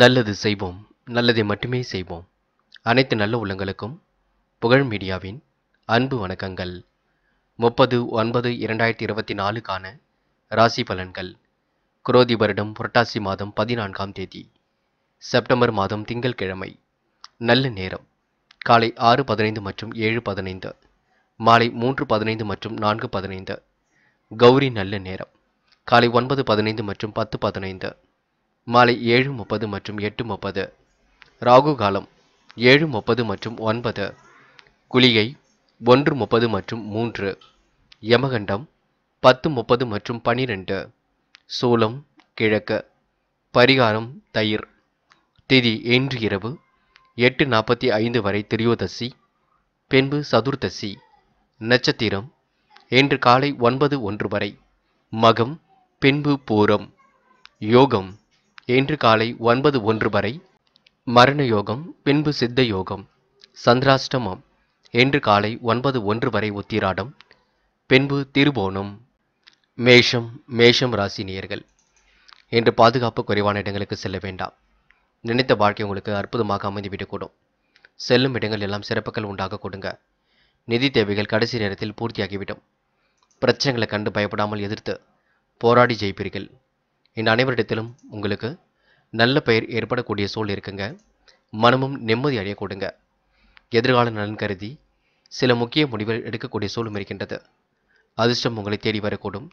நல்லது செய்வோம் நல்லதை மட்டுமே செய்வோம் அனைத்து நல்ல உள்ளங்களுக்கும் புகழ் மீடியாவின் அன்பு வணக்கங்கள் முப்பது ஒன்பது இரண்டாயிரத்தி இருபத்தி நாலுக்கான ராசி பலன்கள் குரோதி வருடம் புரட்டாசி மாதம் பதினான்காம் தேதி செப்டம்பர் மாதம் திங்கள் கிழமை நல்ல நேரம் காலை ஆறு பதினைந்து மற்றும் ஏழு பதினைந்து மாலை மூன்று பதினைந்து மற்றும் நான்கு பதினைந்து கௌரி நல்ல நேரம் காலை ஒன்பது பதினைந்து மற்றும் பத்து பதினைந்து மாலை ஏழு முப்பது மற்றும் எட்டு முப்பது ராகு காலம் ஏழு முப்பது மற்றும் ஒன்பது குளிகை ஒன்று முப்பது மற்றும் மூன்று யமகண்டம் பத்து முப்பது மற்றும் பனிரெண்டு சூலம் கிழக்கு பரிகாரம் தயிர் திதி இன்று இரவு எட்டு நாற்பத்தி ஐந்து வரை திரியோதசி பின்பு சதுர்தசி நட்சத்திரம் இன்று காலை ஒன்பது ஒன்று வரை மகம் பின்பு பூரம் யோகம் இன்று காலை ஒன்பது ஒன்று வரை மரண யோகம் பின்பு சித்த யோகம் சந்திராஷ்டமம் இன்று காலை ஒன்பது ஒன்று வரை உத்திராடம் பின்பு திருபோணம் மேஷம் மேஷம் ராசி நேர்கள் இன்று பாதுகாப்பு குறைவான இடங்களுக்கு செல்ல வேண்டாம் நினைத்த வாழ்க்கை உங்களுக்கு அற்புதமாக அமைந்துவிடக்கூடும் செல்லும் இடங்கள் எல்லாம் சிறப்புகள் உண்டாக கொடுங்க நிதி தேவைகள் கடைசி நேரத்தில் பூர்த்தியாகிவிடும் பிரச்சனைகளை கண்டு பயப்படாமல் எதிர்த்து போராடி ஜெயிப்பீர்கள் இந்த அனைவரிடத்திலும் உங்களுக்கு நல்ல பெயர் ஏற்படக்கூடிய சூழ் இருக்குங்க மனமும் நிம்மதி அடையக்கூடுங்க எதிர்கால நலன் கருதி சில முக்கிய முடிவுகள் எடுக்கக்கூடிய சூழலும் இருக்கின்றது அதிர்ஷ்டம் உங்களை தேடி வரக்கூடும்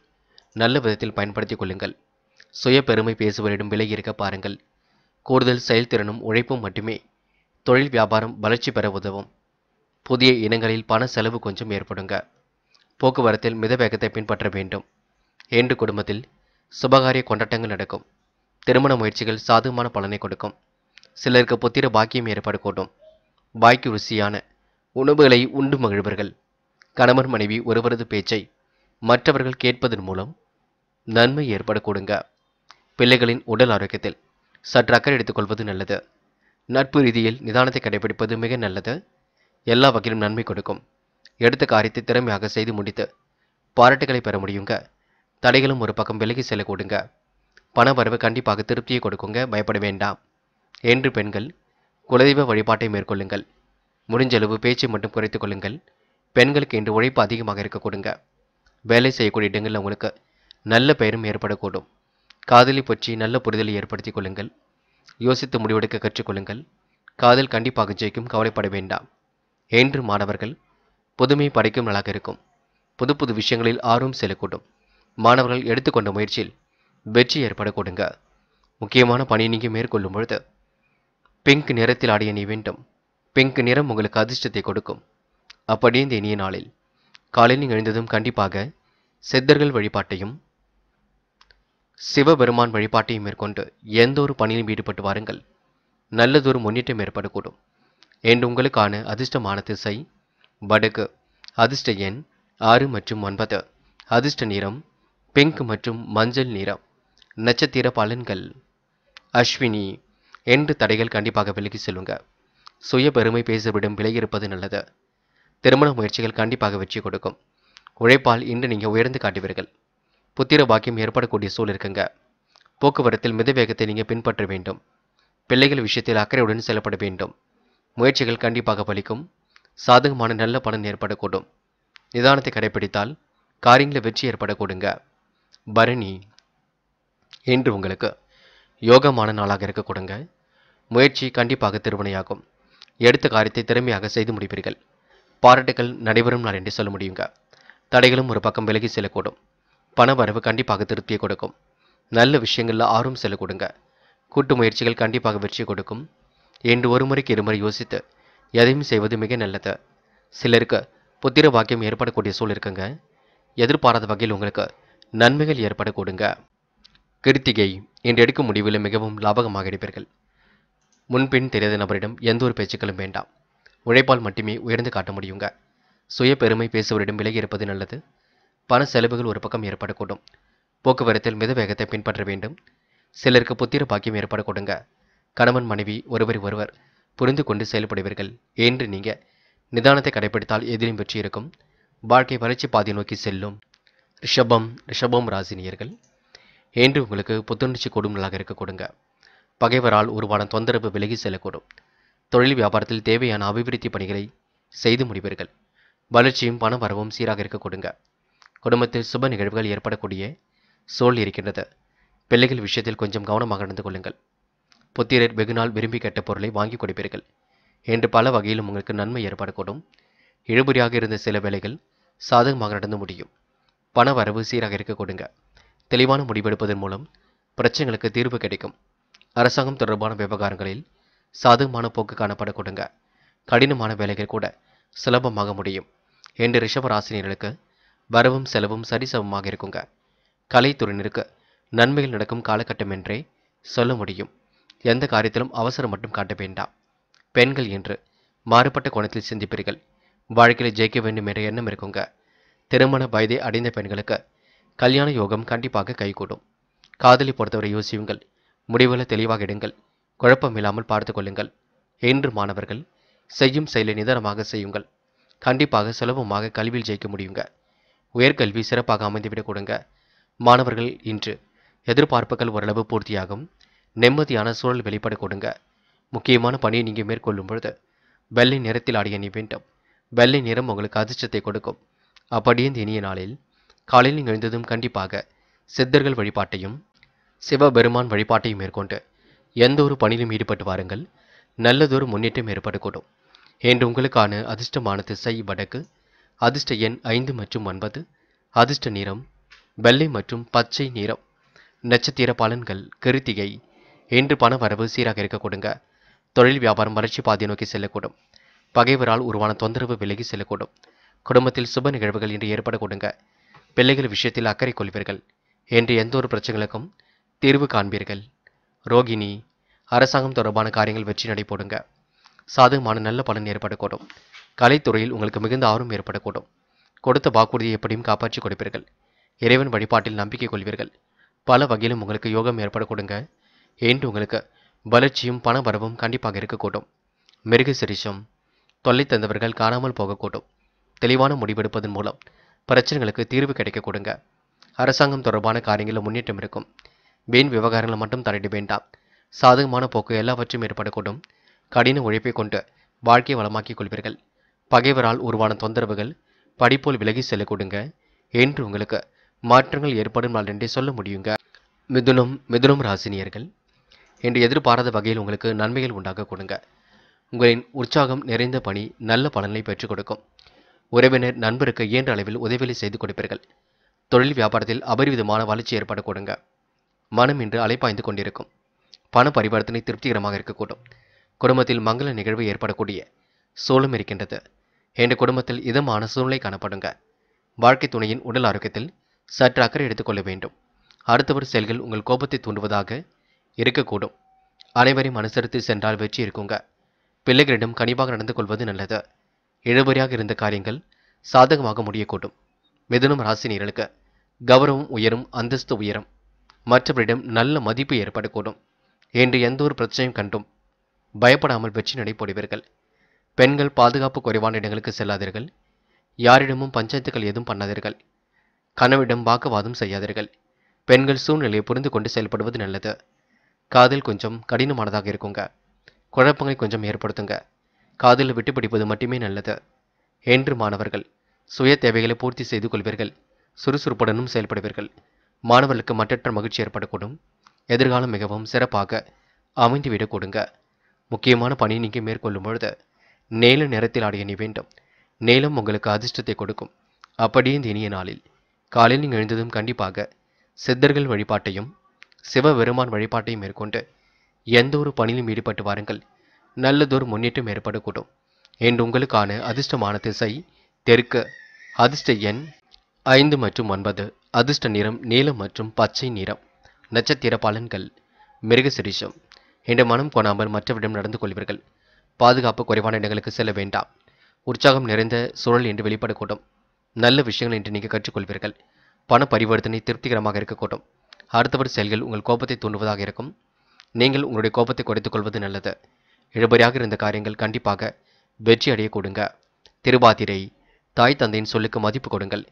நல்ல விதத்தில் பயன்படுத்திக் கொள்ளுங்கள் சுய பெருமை பேசுவரிடம் விலகி இருக்க பாருங்கள் கூடுதல் செயல்திறனும் உழைப்பும் மட்டுமே தொழில் வியாபாரம் வளர்ச்சி பெற உதவும் புதிய இனங்களில் பண செலவு கொஞ்சம் ஏற்படுங்க போக்குவரத்தில் மித வேகத்தை பின்பற்ற வேண்டும் என்று குடும்பத்தில் சுபகாரிய கொண்டாட்டங்கள் நடக்கும் திருமண முயற்சிகள் சாதகமான பலனை கொடுக்கும் சிலருக்கு புத்திர பாக்கியம் ஏற்பாடு கூட்டும் பாக்கி ருசியான உணவுகளை உண்டு மகிழ்வர்கள் கணவன் மனைவி ஒருவரது பேச்சை மற்றவர்கள் கேட்பதன் மூலம் நன்மை ஏற்பட கொடுங்க பிள்ளைகளின் உடல் ஆரோக்கியத்தில் சற்று அக்கறை எடுத்துக்கொள்வது நல்லது நட்பு ரீதியில் நிதானத்தை கடைபிடிப்பது மிக நல்லது எல்லா வகையிலும் நன்மை கொடுக்கும் எடுத்த காரியத்தை திறமையாக செய்து முடித்து பாராட்டுகளை பெற முடியுங்க தடைகளும் ஒரு பக்கம் விலகி செல்ல கொடுங்க பண வரவு கண்டிப்பாக திருப்தியை கொடுக்குங்க பயப்பட வேண்டாம் என்று பெண்கள் குலதெய்வ வழிபாட்டை மேற்கொள்ளுங்கள் முடிஞ்சளவு பேச்சு மட்டும் குறைத்து கொள்ளுங்கள் பெண்களுக்கு இன்று உழைப்பு அதிகமாக இருக்க கொடுங்க வேலை செய்யக்கூடிய இடங்களில் உங்களுக்கு நல்ல பெயரும் ஏற்படக்கூடும் காதலி பற்றி நல்ல புரிதலை ஏற்படுத்திக் கொள்ளுங்கள் யோசித்து முடிவெடுக்க கற்றுக்கொள்ளுங்கள் காதல் கண்டிப்பாக ஜெயிக்கும் கவலைப்பட வேண்டாம் என்று மாணவர்கள் புதுமை படைக்கும் நல்லாக இருக்கும் புது புது விஷயங்களில் ஆர்வம் செலுக்கூடும் மாணவர்கள் எடுத்துக்கொண்ட முயற்சியில் வெற்றி ஏற்பட கொடுங்க முக்கியமான பணி நீங்கள் மேற்கொள்ளும் பொழுது பிங்க் நிறத்தில் ஆடிய நீ வேண்டும் பிங்க் நிறம் உங்களுக்கு அதிர்ஷ்டத்தை கொடுக்கும் அப்படி இந்த இனிய நாளில் காலையில் எழுந்ததும் கண்டிப்பாக சித்தர்கள் வழிபாட்டையும் சிவபெருமான் வழிபாட்டையும் மேற்கொண்டு எந்த ஒரு பணியிலும் ஈடுபட்டு வாருங்கள் நல்லதொரு முன்னேற்றம் ஏற்படக்கூடும் என்று உங்களுக்கான அதிர்ஷ்டமான திசை வடக்கு அதிர்ஷ்ட எண் ஆறு மற்றும் ஒன்பது அதிர்ஷ்ட நிறம் பிங்க் மற்றும் மஞ்சள் நிறம் நட்சத்திர பலன்கள் அஸ்வினி என்று தடைகள் கண்டிப்பாக விலகி செல்லுங்க சுய பெருமை பேசவிடும் விலகி இருப்பது நல்லது திருமண முயற்சிகள் கண்டிப்பாக வெற்றி கொடுக்கும் உழைப்பால் இன்று நீங்கள் உயர்ந்து காட்டுவீர்கள் புத்திர பாக்கியம் ஏற்படக்கூடிய சூழ் இருக்குங்க போக்குவரத்தில் மித வேகத்தை நீங்கள் பின்பற்ற வேண்டும் பிள்ளைகள் விஷயத்தில் அக்கறையுடன் செல்லப்பட வேண்டும் முயற்சிகள் கண்டிப்பாக பலிக்கும் சாதகமான நல்ல பலன் ஏற்படக்கூடும் நிதானத்தை கடைபிடித்தால் காரியங்களில் வெற்றி ஏற்படக்கூடுங்க பரணி என்று உங்களுக்கு யோகமான நாளாக இருக்க கொடுங்க முயற்சி கண்டிப்பாக திருவினையாகும் எடுத்த காரியத்தை திறமையாக செய்து முடிப்பீர்கள் பாராட்டுகள் நடைபெறும் நாள் என்று சொல்ல முடியுங்க தடைகளும் ஒரு பக்கம் விலகி செல்லக்கூடும் பண வரவு கண்டிப்பாக திருப்தியை கொடுக்கும் நல்ல விஷயங்களில் ஆர்வம் செல்ல கொடுங்க கூட்டு முயற்சிகள் கண்டிப்பாக வெற்றி கொடுக்கும் என்று ஒரு முறைக்கு இருமுறை யோசித்து எதையும் செய்வது மிக நல்லது சிலருக்கு புத்திர பாக்கியம் ஏற்படக்கூடிய சூழ் இருக்குங்க எதிர்பாராத வகையில் உங்களுக்கு நன்மைகள் ஏற்பட கொடுங்க கிருத்திகை என்று எடுக்கும் முடிவில் மிகவும் லாபகமாக எடுப்பீர்கள் முன்பின் தெரியாத நபரிடம் எந்த ஒரு பேச்சுக்களும் வேண்டாம் உழைப்பால் மட்டுமே உயர்ந்து காட்ட முடியுங்க சுய பெருமை பேசுவரிடம் விலகி இருப்பது நல்லது பண செலவுகள் ஒரு பக்கம் ஏற்படக்கூடும் போக்குவரத்தில் மித வேகத்தை பின்பற்ற வேண்டும் சிலருக்கு புத்திர பாக்கியம் ஏற்பட கொடுங்க கணவன் மனைவி ஒருவர் ஒருவர் புரிந்து கொண்டு செயல்படுவீர்கள் என்று நீங்கள் நிதானத்தை கடைபிடித்தால் எதிரும் வெற்றி இருக்கும் வாழ்க்கை வளர்ச்சி பாதை நோக்கி செல்லும் ரிஷபம் ரிஷபம் ராசினியர்கள் என்று உங்களுக்கு புத்துணர்ச்சி கொடுமலாக இருக்க கொடுங்க பகைவரால் உருவான தொந்தரவு விலகி செல்லக்கூடும் தொழில் வியாபாரத்தில் தேவையான அபிவிருத்தி பணிகளை செய்து முடிவீர்கள் வளர்ச்சியும் பண வரவும் சீராக இருக்க கொடுங்க குடும்பத்தில் சுப நிகழ்வுகள் ஏற்படக்கூடிய சூழல் இருக்கின்றது பிள்ளைகள் விஷயத்தில் கொஞ்சம் கவனமாக நடந்து கொள்ளுங்கள் புத்திரர் வெகுநாள் விரும்பி கெட்ட பொருளை வாங்கி கொடுப்பீர்கள் என்று பல வகையிலும் உங்களுக்கு நன்மை ஏற்படக்கூடும் இழுபறியாக இருந்த சில வேலைகள் சாதகமாக நடந்து முடியும் பண வரவு சீராக இருக்க கொடுங்க தெளிவான முடிவெடுப்பதன் மூலம் பிரச்சனைகளுக்கு தீர்வு கிடைக்கும் அரசாங்கம் தொடர்பான விவகாரங்களில் சாதகமான போக்கு காணப்பட கொடுங்க கடினமான வேலைகள் கூட சுலபமாக முடியும் என்று ராசினியர்களுக்கு வரவும் செலவும் சரிசமமாக இருக்குங்க கலைத்துறையினருக்கு நன்மைகள் நடக்கும் காலகட்டம் என்றே சொல்ல முடியும் எந்த காரியத்திலும் அவசரம் மட்டும் காட்ட வேண்டாம் பெண்கள் என்று மாறுபட்ட கோணத்தில் சிந்திப்பீர்கள் வாழ்க்கையில் ஜெயிக்க வேண்டும் என்ற எண்ணம் இருக்குங்க திருமண வயதை அடைந்த பெண்களுக்கு கல்யாண யோகம் கண்டிப்பாக கைகூடும் காதலி பொறுத்தவரை யோசியுங்கள் முடிவுகளை தெளிவாக இடுங்கள் குழப்பம் இல்லாமல் பார்த்து கொள்ளுங்கள் என்று மாணவர்கள் செய்யும் செயலை நிதானமாக செய்யுங்கள் கண்டிப்பாக சுலபமாக கல்வியில் ஜெயிக்க முடியுங்க உயர்கல்வி சிறப்பாக அமைந்துவிடக் கொடுங்க மாணவர்கள் இன்று எதிர்பார்ப்புகள் ஓரளவு பூர்த்தியாகும் நிம்மதியான சூழல் வெளிப்பட கொடுங்க முக்கியமான பணியை நீங்கள் மேற்கொள்ளும் பொழுது வெள்ளை நிறத்தில் ஆடிய நீ வேண்டும் வெள்ளை நிறம் உங்களுக்கு அதிர்ஷ்டத்தை கொடுக்கும் அப்படியும் இனிய நாளில் காலையில் எழுந்ததும் கண்டிப்பாக சித்தர்கள் வழிபாட்டையும் சிவபெருமான் வழிபாட்டையும் மேற்கொண்டு எந்த ஒரு பணியிலும் ஈடுபட்டு வாருங்கள் நல்லதொரு முன்னேற்றம் ஏற்படக்கூடும் என்று உங்களுக்கான அதிர்ஷ்டமான திசை வடக்கு அதிர்ஷ்ட எண் ஐந்து மற்றும் ஒன்பது அதிர்ஷ்ட நிறம் வெள்ளை மற்றும் பச்சை நிறம் நட்சத்திர பலன்கள் கிருத்திகை என்று பண வரவு சீராக இருக்க கொடுங்க தொழில் வியாபாரம் வளர்ச்சி பாதை நோக்கி செல்லக்கூடும் பகைவரால் உருவான தொந்தரவு விலகி செல்லக்கூடும் குடும்பத்தில் சுப நிகழ்வுகள் இன்று கொடுங்க பிள்ளைகள் விஷயத்தில் அக்கறை கொள்வீர்கள் என்று எந்த ஒரு பிரச்சனைகளுக்கும் தீர்வு காண்பீர்கள் ரோகிணி அரசாங்கம் தொடர்பான காரியங்கள் வெற்றி நடைபோடுங்க சாதகமான நல்ல பலன் ஏற்படக்கூடும் கலைத்துறையில் உங்களுக்கு மிகுந்த ஆர்வம் ஏற்படக்கூடும் கொடுத்த வாக்குறுதியை எப்படியும் காப்பாற்றி கொடுப்பீர்கள் இறைவன் வழிபாட்டில் நம்பிக்கை கொள்வீர்கள் பல வகையிலும் உங்களுக்கு யோகம் ஏற்படக்கூடுங்க என்று உங்களுக்கு வளர்ச்சியும் பண வரவும் கண்டிப்பாக இருக்கக்கூடும் மிருக சிரிஷம் தொல்லை தந்தவர்கள் காணாமல் போகக்கூடும் தெளிவான முடிவெடுப்பதன் மூலம் பிரச்சனைகளுக்கு தீர்வு கிடைக்க கொடுங்க அரசாங்கம் தொடர்பான காரியங்களில் முன்னேற்றம் இருக்கும் வீண் விவகாரங்களை மட்டும் தலையிட வேண்டாம் சாதகமான போக்கு எல்லாவற்றையும் ஏற்படக்கூடும் கடின உழைப்பை கொண்டு வாழ்க்கையை வளமாக்கிக் கொள்வீர்கள் பகைவரால் உருவான தொந்தரவுகள் படிப்போல் விலகி செல்லக்கூடுங்க என்று உங்களுக்கு மாற்றங்கள் ஏற்படும் நாள் என்றே சொல்ல முடியுங்க மிதுனம் மிதுனம் ராசினியர்கள் என்று எதிர்பாராத வகையில் உங்களுக்கு நன்மைகள் உண்டாக கொடுங்க உங்களின் உற்சாகம் நிறைந்த பணி நல்ல பலனை பெற்றுக் கொடுக்கும் உறவினர் நண்பருக்கு இயன்ற அளவில் உதவிகளை செய்து கொடுப்பீர்கள் தொழில் வியாபாரத்தில் அபரிவிதமான வளர்ச்சி ஏற்படக்கூடுங்க கொடுங்க மனம் இன்று அலைப்பாய்ந்து கொண்டிருக்கும் பண பரிவர்த்தனை திருப்திகரமாக இருக்கக்கூடும் குடும்பத்தில் மங்கள நிகழ்வு ஏற்படக்கூடிய சூழலும் இருக்கின்றது என்ற குடும்பத்தில் இதமான சூழ்நிலை காணப்படுங்க வாழ்க்கை துணையின் உடல் ஆரோக்கியத்தில் சற்று அக்கறை எடுத்துக்கொள்ள வேண்டும் அடுத்தவர் செயல்கள் உங்கள் கோபத்தை தூண்டுவதாக இருக்கக்கூடும் அனைவரையும் அனுசரித்து சென்றால் வெற்றி இருக்குங்க பிள்ளைகளிடம் கனிவாக நடந்து கொள்வது நல்லது இழுபறியாக இருந்த காரியங்கள் சாதகமாக முடியக்கூடும் மிதுனம் ராசி நேர்களுக்கு கௌரவம் உயரும் அந்தஸ்து உயரும் மற்றவரிடம் நல்ல மதிப்பு ஏற்படக்கூடும் என்று எந்த ஒரு பிரச்சனையும் கண்டும் பயப்படாமல் வெற்றி நடைபோடுவீர்கள் பெண்கள் பாதுகாப்பு குறைவான இடங்களுக்கு செல்லாதீர்கள் யாரிடமும் பஞ்சாயத்துக்கள் எதுவும் பண்ணாதீர்கள் கனவிடம் வாக்குவாதம் செய்யாதீர்கள் பெண்கள் சூழ்நிலையை புரிந்து கொண்டு செயல்படுவது நல்லது காதில் கொஞ்சம் கடினமானதாக இருக்குங்க குழப்பங்களை கொஞ்சம் ஏற்படுத்துங்க காதில் விட்டுப்பிடிப்பது மட்டுமே நல்லது என்று மாணவர்கள் சுய தேவைகளை பூர்த்தி செய்து கொள்வீர்கள் சுறுசுறுப்புடனும் செயல்படுவீர்கள் மாணவர்களுக்கு மற்றற்ற மகிழ்ச்சி ஏற்படக்கூடும் எதிர்காலம் மிகவும் சிறப்பாக அமைந்துவிடக்கூடுங்க முக்கியமான பணி நீங்கள் மேற்கொள்ளும் பொழுது நேல நிறத்தில் ஆடிய நீ வேண்டும் நேலம் உங்களுக்கு அதிர்ஷ்டத்தை கொடுக்கும் அப்படியே இந்த இனிய நாளில் காலையில் நீங்கள் எழுந்ததும் கண்டிப்பாக சித்தர்கள் வழிபாட்டையும் சிவபெருமான் வழிபாட்டையும் மேற்கொண்டு எந்த ஒரு பணியிலும் ஈடுபட்டு வாருங்கள் நல்லதொரு முன்னேற்றம் ஏற்படக்கூடும் என்று உங்களுக்கான அதிர்ஷ்டமான திசை தெற்கு அதிர்ஷ்ட எண் ஐந்து மற்றும் ஒன்பது அதிர்ஷ்ட நிறம் நீலம் மற்றும் பச்சை நிறம் நட்சத்திர பலன்கள் மிருகசிரிஷம் என்று மனம் கொணாமல் மற்றவரிடம் நடந்து கொள்வீர்கள் பாதுகாப்பு குறைவான இடங்களுக்கு செல்ல வேண்டாம் உற்சாகம் நிறைந்த சூழல் என்று வெளிப்படக்கூடும் நல்ல விஷயங்கள் என்று நீங்கள் கற்றுக்கொள்வீர்கள் பண பரிவர்த்தனை திருப்திகரமாக இருக்கக்கூடும் அடுத்தவர் செயல்கள் உங்கள் கோபத்தை தூண்டுவதாக இருக்கும் நீங்கள் உங்களுடைய கோபத்தை குறைத்துக் கொள்வது நல்லது இழுபறியாக இருந்த காரியங்கள் கண்டிப்பாக வெற்றி அடைய கொடுங்க திருபாத்திரை தாய் தந்தையின் சொல்லுக்கு மதிப்பு கொடுங்கள்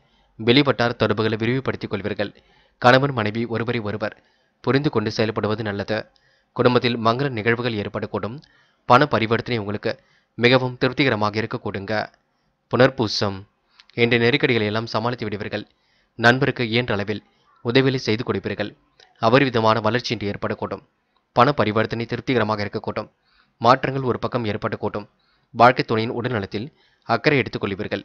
வெளிவட்டார் தொடர்புகளை விரிவுபடுத்திக் கொள்வீர்கள் கணவன் மனைவி ஒருவரை ஒருவர் புரிந்து கொண்டு செயல்படுவது நல்லது குடும்பத்தில் மங்கள நிகழ்வுகள் ஏற்படக்கூடும் பண பரிவர்த்தனை உங்களுக்கு மிகவும் திருப்திகரமாக இருக்கக்கூடுங்க புனர்பூசம் என்ற நெருக்கடிகளை எல்லாம் சமாளித்து விடுவீர்கள் நண்பருக்கு இயன்ற அளவில் உதவிகளை செய்து கொடுப்பீர்கள் விதமான வளர்ச்சி இன்று ஏற்படக்கூடும் பண பரிவர்த்தனை திருப்திகரமாக இருக்கக்கூடும் மாற்றங்கள் ஒரு பக்கம் ஏற்படக்கூடும் வாழ்க்கை துணையின் உடல்நலத்தில் அக்கறை எடுத்துக்கொள்வீர்கள்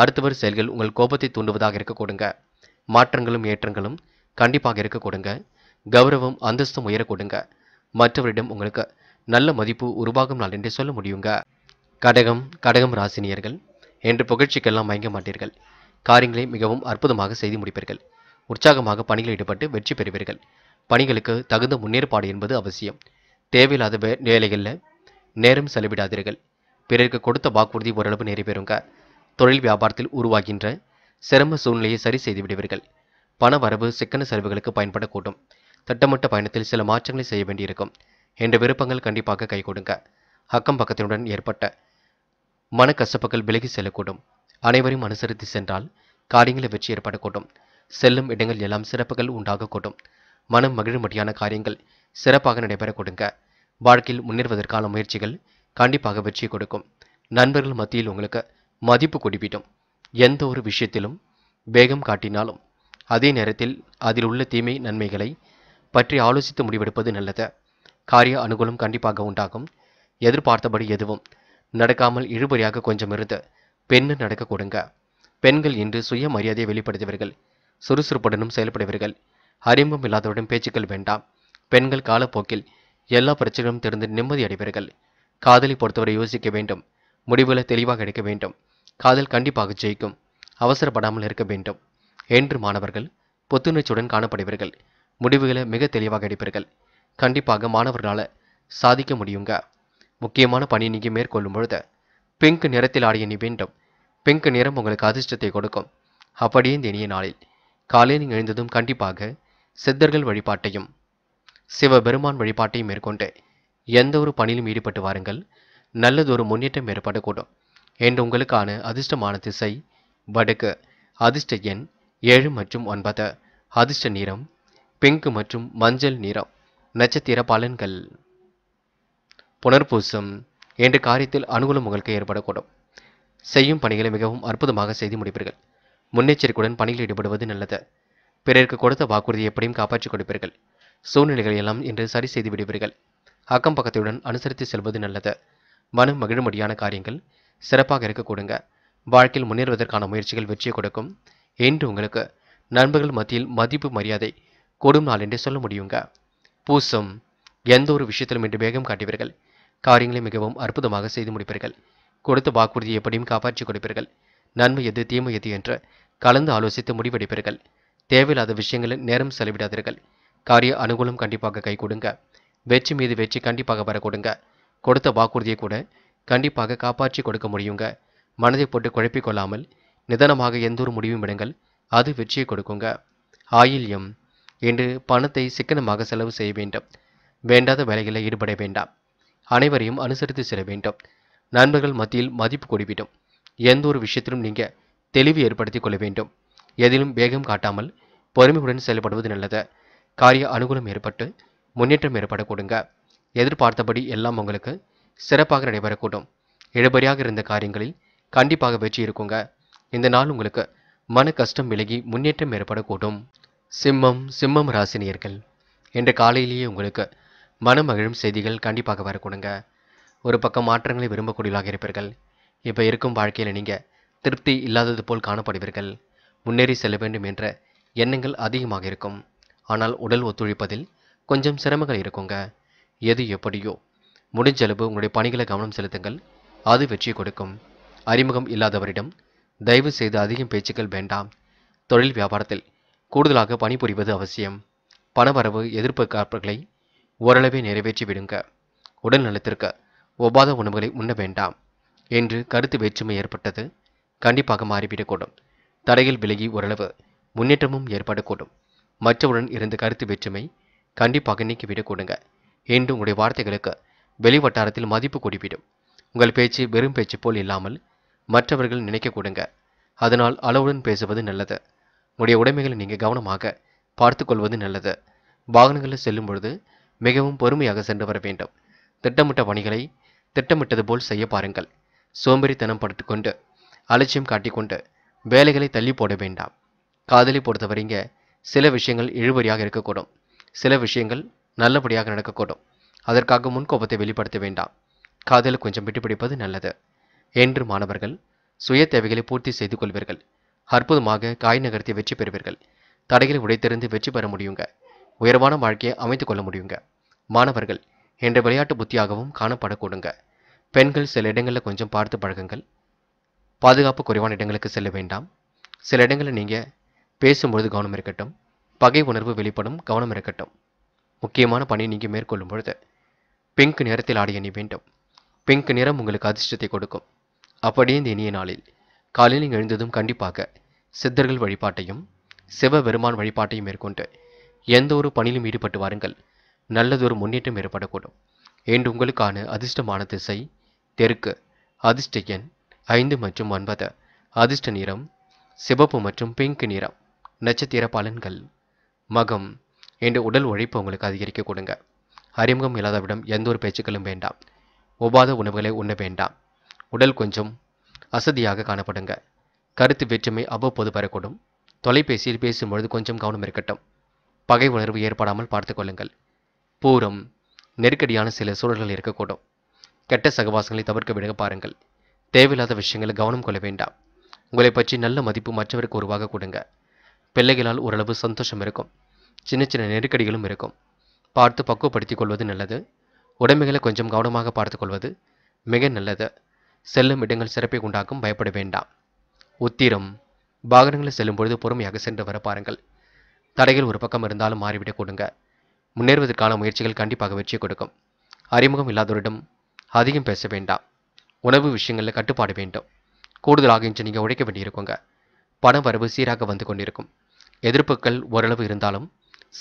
அடுத்தவர் செயல்கள் உங்கள் கோபத்தை தூண்டுவதாக இருக்க கொடுங்க மாற்றங்களும் ஏற்றங்களும் கண்டிப்பாக இருக்க கொடுங்க கௌரவம் அந்தஸ்தும் உயர கொடுங்க மற்றவரிடம் உங்களுக்கு நல்ல மதிப்பு உருவாகும் நாள் என்று சொல்ல முடியுங்க கடகம் கடகம் ராசினியர்கள் என்று புகழ்ச்சிக்கெல்லாம் மயங்க மாட்டீர்கள் காரியங்களை மிகவும் அற்புதமாக செய்து முடிப்பீர்கள் உற்சாகமாக பணிகளில் ஈடுபட்டு வெற்றி பெறுவீர்கள் பணிகளுக்கு தகுந்த முன்னேற்பாடு என்பது அவசியம் தேவையில்லாத வேலைகளில் நேரம் செலவிடாதீர்கள் பிறருக்கு கொடுத்த வாக்குறுதி ஓரளவு நிறைவேறுங்க தொழில் வியாபாரத்தில் உருவாகின்ற சிரம சூழ்நிலையை சரி செய்து விடுவீர்கள் பண வரவு சிக்கன செலவுகளுக்கு பயன்படக்கூடும் திட்டமிட்ட பயணத்தில் சில மாற்றங்களை செய்ய வேண்டியிருக்கும் என்ற விருப்பங்கள் கண்டிப்பாக கை கொடுங்க அக்கம் பக்கத்தினுடன் ஏற்பட்ட மனக்கசப்புகள் விலகி செல்லக்கூடும் அனைவரையும் அனுசரித்து சென்றால் காரியங்களில் வெற்றி ஏற்படக்கூடும் செல்லும் இடங்கள் எல்லாம் சிறப்புகள் உண்டாகக்கூடும் மனம் மகிழ்மடியான காரியங்கள் சிறப்பாக நடைபெறக்கூடுங்க வாழ்க்கையில் முன்னேறுவதற்கான முயற்சிகள் கண்டிப்பாக வெற்றி கொடுக்கும் நண்பர்கள் மத்தியில் உங்களுக்கு மதிப்பு குடிப்பிட்டும் எந்த ஒரு விஷயத்திலும் வேகம் காட்டினாலும் அதே நேரத்தில் அதில் உள்ள தீமை நன்மைகளை பற்றி ஆலோசித்து முடிவெடுப்பது நல்லது காரிய அனுகூலம் கண்டிப்பாக உண்டாகும் எதிர்பார்த்தபடி எதுவும் நடக்காமல் இழுபறியாக கொஞ்சம் இருந்து பெண்ணு நடக்க கொடுங்க பெண்கள் இன்று சுய மரியாதையை வெளிப்படுத்தியவர்கள் சுறுசுறுப்புடனும் செயல்படுவர்கள் அறிமுகம் இல்லாதவுடன் பேச்சுக்கள் வேண்டாம் பெண்கள் காலப்போக்கில் எல்லா பிரச்சனைகளும் தெரிந்து நிம்மதி அடைவீர்கள் காதலை பொறுத்தவரை யோசிக்க வேண்டும் முடிவில் தெளிவாக எடுக்க வேண்டும் காதல் கண்டிப்பாக ஜெயிக்கும் அவசரப்படாமல் இருக்க வேண்டும் என்று மாணவர்கள் புத்துணர்ச்சியுடன் காணப்படுவீர்கள் முடிவுகளை மிக தெளிவாக எடுப்பீர்கள் கண்டிப்பாக மாணவர்களால் சாதிக்க முடியுங்க முக்கியமான பணி நீங்கள் மேற்கொள்ளும் பொழுது பிங்க் நிறத்தில் ஆடிய நீ வேண்டும் பிங்க் நிறம் உங்களுக்கு அதிர்ஷ்டத்தை கொடுக்கும் அப்படியே இந்த இனிய நாளில் காலையில் எழுந்ததும் கண்டிப்பாக சித்தர்கள் வழிபாட்டையும் சிவபெருமான் வழிபாட்டை மேற்கொண்டு எந்த ஒரு பணியிலும் ஈடுபட்டு வாருங்கள் நல்லதொரு முன்னேற்றம் ஏற்படக்கூடும் என்று உங்களுக்கான அதிர்ஷ்டமான திசை வடக்கு அதிர்ஷ்ட எண் ஏழு மற்றும் ஒன்பது அதிர்ஷ்ட நிறம் பிங்க் மற்றும் மஞ்சள் நிறம் நட்சத்திர பலன்கள் புனர்பூசம் என்ற காரியத்தில் அனுகூலம் உங்களுக்கு ஏற்படக்கூடும் செய்யும் பணிகளை மிகவும் அற்புதமாக செய்து முடிப்பீர்கள் முன்னெச்சரிக்கையுடன் பணியில் ஈடுபடுவது நல்லது பிறருக்கு கொடுத்த வாக்குறுதி எப்படியும் காப்பாற்றிக் கொடுப்பீர்கள் சூழ்நிலைகளை எல்லாம் இன்று சரி செய்து விடுவீர்கள் அக்கம் பக்கத்துடன் அனுசரித்து செல்வது நல்லது மனம் மகிழும்படியான காரியங்கள் சிறப்பாக இருக்கக்கூடுங்க வாழ்க்கையில் முன்னேறுவதற்கான முயற்சிகள் வெற்றியை கொடுக்கும் என்று உங்களுக்கு நண்பர்கள் மத்தியில் மதிப்பு மரியாதை கொடும் நாள் என்றே சொல்ல முடியுங்க பூசம் எந்த ஒரு விஷயத்திலும் இன்று வேகம் காட்டுவீர்கள் காரியங்களை மிகவும் அற்புதமாக செய்து முடிப்பீர்கள் கொடுத்த வாக்குறுதியை எப்படியும் காப்பாற்றி கொடுப்பீர்கள் நன்மை எது தீமை எது என்று கலந்து ஆலோசித்து முடிவெடுப்பீர்கள் தேவையில்லாத விஷயங்களில் நேரம் செலவிடாதீர்கள் காரிய அனுகூலம் கண்டிப்பாக கை கொடுங்க வெற்றி மீது வெற்றி கண்டிப்பாக வர கொடுங்க கொடுத்த வாக்குறுதியை கூட கண்டிப்பாக காப்பாற்றி கொடுக்க முடியுங்க மனதை போட்டு குழப்பிக் கொள்ளாமல் நிதானமாக எந்தொரு முடிவும் விடுங்கள் அது வெற்றியை கொடுக்குங்க ஆயில்யம் என்று பணத்தை சிக்கனமாக செலவு செய்ய வேண்டும் வேண்டாத வேலைகளில் ஈடுபட வேண்டாம் அனைவரையும் அனுசரித்து செல்ல வேண்டும் நண்பர்கள் மத்தியில் மதிப்பு கூடிவிடும் எந்த ஒரு விஷயத்திலும் நீங்கள் தெளிவு ஏற்படுத்திக் கொள்ள வேண்டும் எதிலும் வேகம் காட்டாமல் பொறுமையுடன் செயல்படுவது நல்லது காரிய அனுகூலம் ஏற்பட்டு முன்னேற்றம் ஏற்படக்கூடுங்க எதிர்பார்த்தபடி எல்லாம் உங்களுக்கு சிறப்பாக நடைபெறக்கூடும் இழுபறியாக இருந்த காரியங்களில் கண்டிப்பாக வெற்றி இருக்குங்க இந்த நாள் உங்களுக்கு மன கஷ்டம் விலகி முன்னேற்றம் ஏற்படக்கூடும் சிம்மம் சிம்மம் ராசினியர்கள் இன்று காலையிலேயே உங்களுக்கு மன மகிழும் செய்திகள் கண்டிப்பாக வரக்கூடுங்க ஒரு பக்கம் மாற்றங்களை விரும்பக்கூடியவர்களாக இருப்பீர்கள் இப்போ இருக்கும் வாழ்க்கையில் நீங்கள் திருப்தி இல்லாதது போல் காணப்படுவீர்கள் முன்னேறி செல்ல வேண்டும் என்ற எண்ணங்கள் அதிகமாக இருக்கும் ஆனால் உடல் ஒத்துழைப்பதில் கொஞ்சம் சிரமங்கள் இருக்குங்க எது எப்படியோ முடிஞ்சளவு உங்களுடைய பணிகளை கவனம் செலுத்துங்கள் அது வெற்றி கொடுக்கும் அறிமுகம் இல்லாதவரிடம் தயவு செய்து அதிகம் பேச்சுக்கள் வேண்டாம் தொழில் வியாபாரத்தில் கூடுதலாக பணிபுரிவது அவசியம் பணவரவு காப்புகளை ஓரளவே நிறைவேற்றி விடுங்க உடல் நலத்திற்கு ஒவ்வாத உணவுகளை உண்ண வேண்டாம் என்று கருத்து வேற்றுமை ஏற்பட்டது கண்டிப்பாக மாறிவிடக்கூடும் தடையில் விலகி ஓரளவு முன்னேற்றமும் ஏற்படக்கூடும் மற்றவருடன் இருந்து கருத்து வேற்றுமை கண்டிப்பாக நீக்கிவிடக் கொடுங்க என்று உங்களுடைய வார்த்தைகளுக்கு வெளிவட்டாரத்தில் மதிப்பு கொடிவிடும் உங்கள் பேச்சு வெறும் பேச்சு போல் இல்லாமல் மற்றவர்கள் நினைக்க கொடுங்க அதனால் அளவுடன் பேசுவது நல்லது உங்களுடைய உடைமைகளை நீங்கள் கவனமாக பார்த்துக்கொள்வது நல்லது வாகனங்களில் செல்லும் பொழுது மிகவும் பொறுமையாக சென்று வர வேண்டும் திட்டமிட்ட பணிகளை திட்டமிட்டது போல் செய்ய பாருங்கள் சோம்பேறித்தனம் படுத்துக்கொண்டு அலட்சியம் காட்டிக்கொண்டு வேலைகளை தள்ளி போட வேண்டாம் காதலை பொறுத்தவரைங்க சில விஷயங்கள் இழுபறியாக இருக்கக்கூடும் சில விஷயங்கள் நல்லபடியாக நடக்கக்கூடும் அதற்காக முன்கோபத்தை வெளிப்படுத்த வேண்டாம் காதல் கொஞ்சம் விட்டுப்பிடிப்பது நல்லது என்று மாணவர்கள் சுய தேவைகளை பூர்த்தி செய்து கொள்வீர்கள் அற்புதமாக காய் நகர்த்தி வெற்றி பெறுவீர்கள் தடைகளை உடைத்திருந்து வெற்றி பெற முடியுங்க உயர்வான வாழ்க்கையை அமைத்து கொள்ள முடியுங்க மாணவர்கள் என்ற விளையாட்டு புத்தியாகவும் காணப்படக்கூடுங்க பெண்கள் சில இடங்களில் கொஞ்சம் பார்த்து பழகுங்கள் பாதுகாப்பு குறைவான இடங்களுக்கு செல்ல வேண்டாம் சில இடங்களில் நீங்கள் பேசும்பொழுது கவனம் இருக்கட்டும் பகை உணர்வு வெளிப்படும் கவனம் இருக்கட்டும் முக்கியமான பணியை நீங்கள் மேற்கொள்ளும் பொழுது பிங்க் நிறத்தில் ஆடை அணி வேண்டும் பிங்க் நிறம் உங்களுக்கு அதிர்ஷ்டத்தை கொடுக்கும் அப்படியே இந்த இனிய நாளில் காலையில் எழுந்ததும் கண்டிப்பாக சித்தர்கள் வழிபாட்டையும் சிவ பெருமான் வழிபாட்டையும் மேற்கொண்டு எந்த ஒரு பணியிலும் ஈடுபட்டு வாருங்கள் நல்லதொரு முன்னேற்றம் ஏற்படக்கூடும் என்று உங்களுக்கான அதிர்ஷ்டமான திசை தெற்கு அதிர்ஷ்ட எண் ஐந்து மற்றும் ஒன்பது அதிர்ஷ்ட நிறம் சிவப்பு மற்றும் பிங்க் நிறம் நட்சத்திர பலன்கள் மகம் என்று உடல் உழைப்பு உங்களுக்கு அதிகரிக்க கொடுங்க அறிமுகம் இல்லாதவிடம் எந்த ஒரு பேச்சுக்களும் வேண்டாம் ஒவ்வாத உணவுகளை உண்ண வேண்டாம் உடல் கொஞ்சம் அசதியாக காணப்படுங்க கருத்து வேற்றுமை அவ்வப்போது பெறக்கூடும் தொலைபேசியில் பேசும்பொழுது கொஞ்சம் கவனம் இருக்கட்டும் பகை உணர்வு ஏற்படாமல் பார்த்துக்கொள்ளுங்கள் பூரம் நெருக்கடியான சில சூழல்கள் இருக்கக்கூடும் கெட்ட சகவாசங்களை தவிர்க்க விடுங்க பாருங்கள் தேவையில்லாத விஷயங்களை கவனம் கொள்ள வேண்டாம் உங்களை பற்றி நல்ல மதிப்பு மற்றவருக்கு உருவாக கொடுங்க பிள்ளைகளால் ஓரளவு சந்தோஷம் இருக்கும் சின்ன சின்ன நெருக்கடிகளும் இருக்கும் பார்த்து பக்குவப்படுத்திக் கொள்வது நல்லது உடைமைகளை கொஞ்சம் கவனமாக பார்த்துக்கொள்வது மிக நல்லது செல்லும் இடங்கள் சிறப்பை உண்டாக்கும் பயப்பட வேண்டாம் உத்திரம் வாகனங்களை செல்லும் பொழுது பொறுமையாக சென்று வர பாருங்கள் தடைகள் ஒரு பக்கம் இருந்தாலும் மாறிவிடக் கொடுங்க முன்னேறுவதற்கான முயற்சிகள் கண்டிப்பாக வெற்றி கொடுக்கும் அறிமுகம் இல்லாதவரிடம் அதிகம் பேச வேண்டாம் உணவு விஷயங்களில் கட்டுப்பாடு வேண்டும் கூடுதலாக இன்று நீங்கள் உழைக்க வேண்டியிருக்குங்க பண வரவு சீராக வந்து கொண்டிருக்கும் எதிர்ப்புகள் ஓரளவு இருந்தாலும்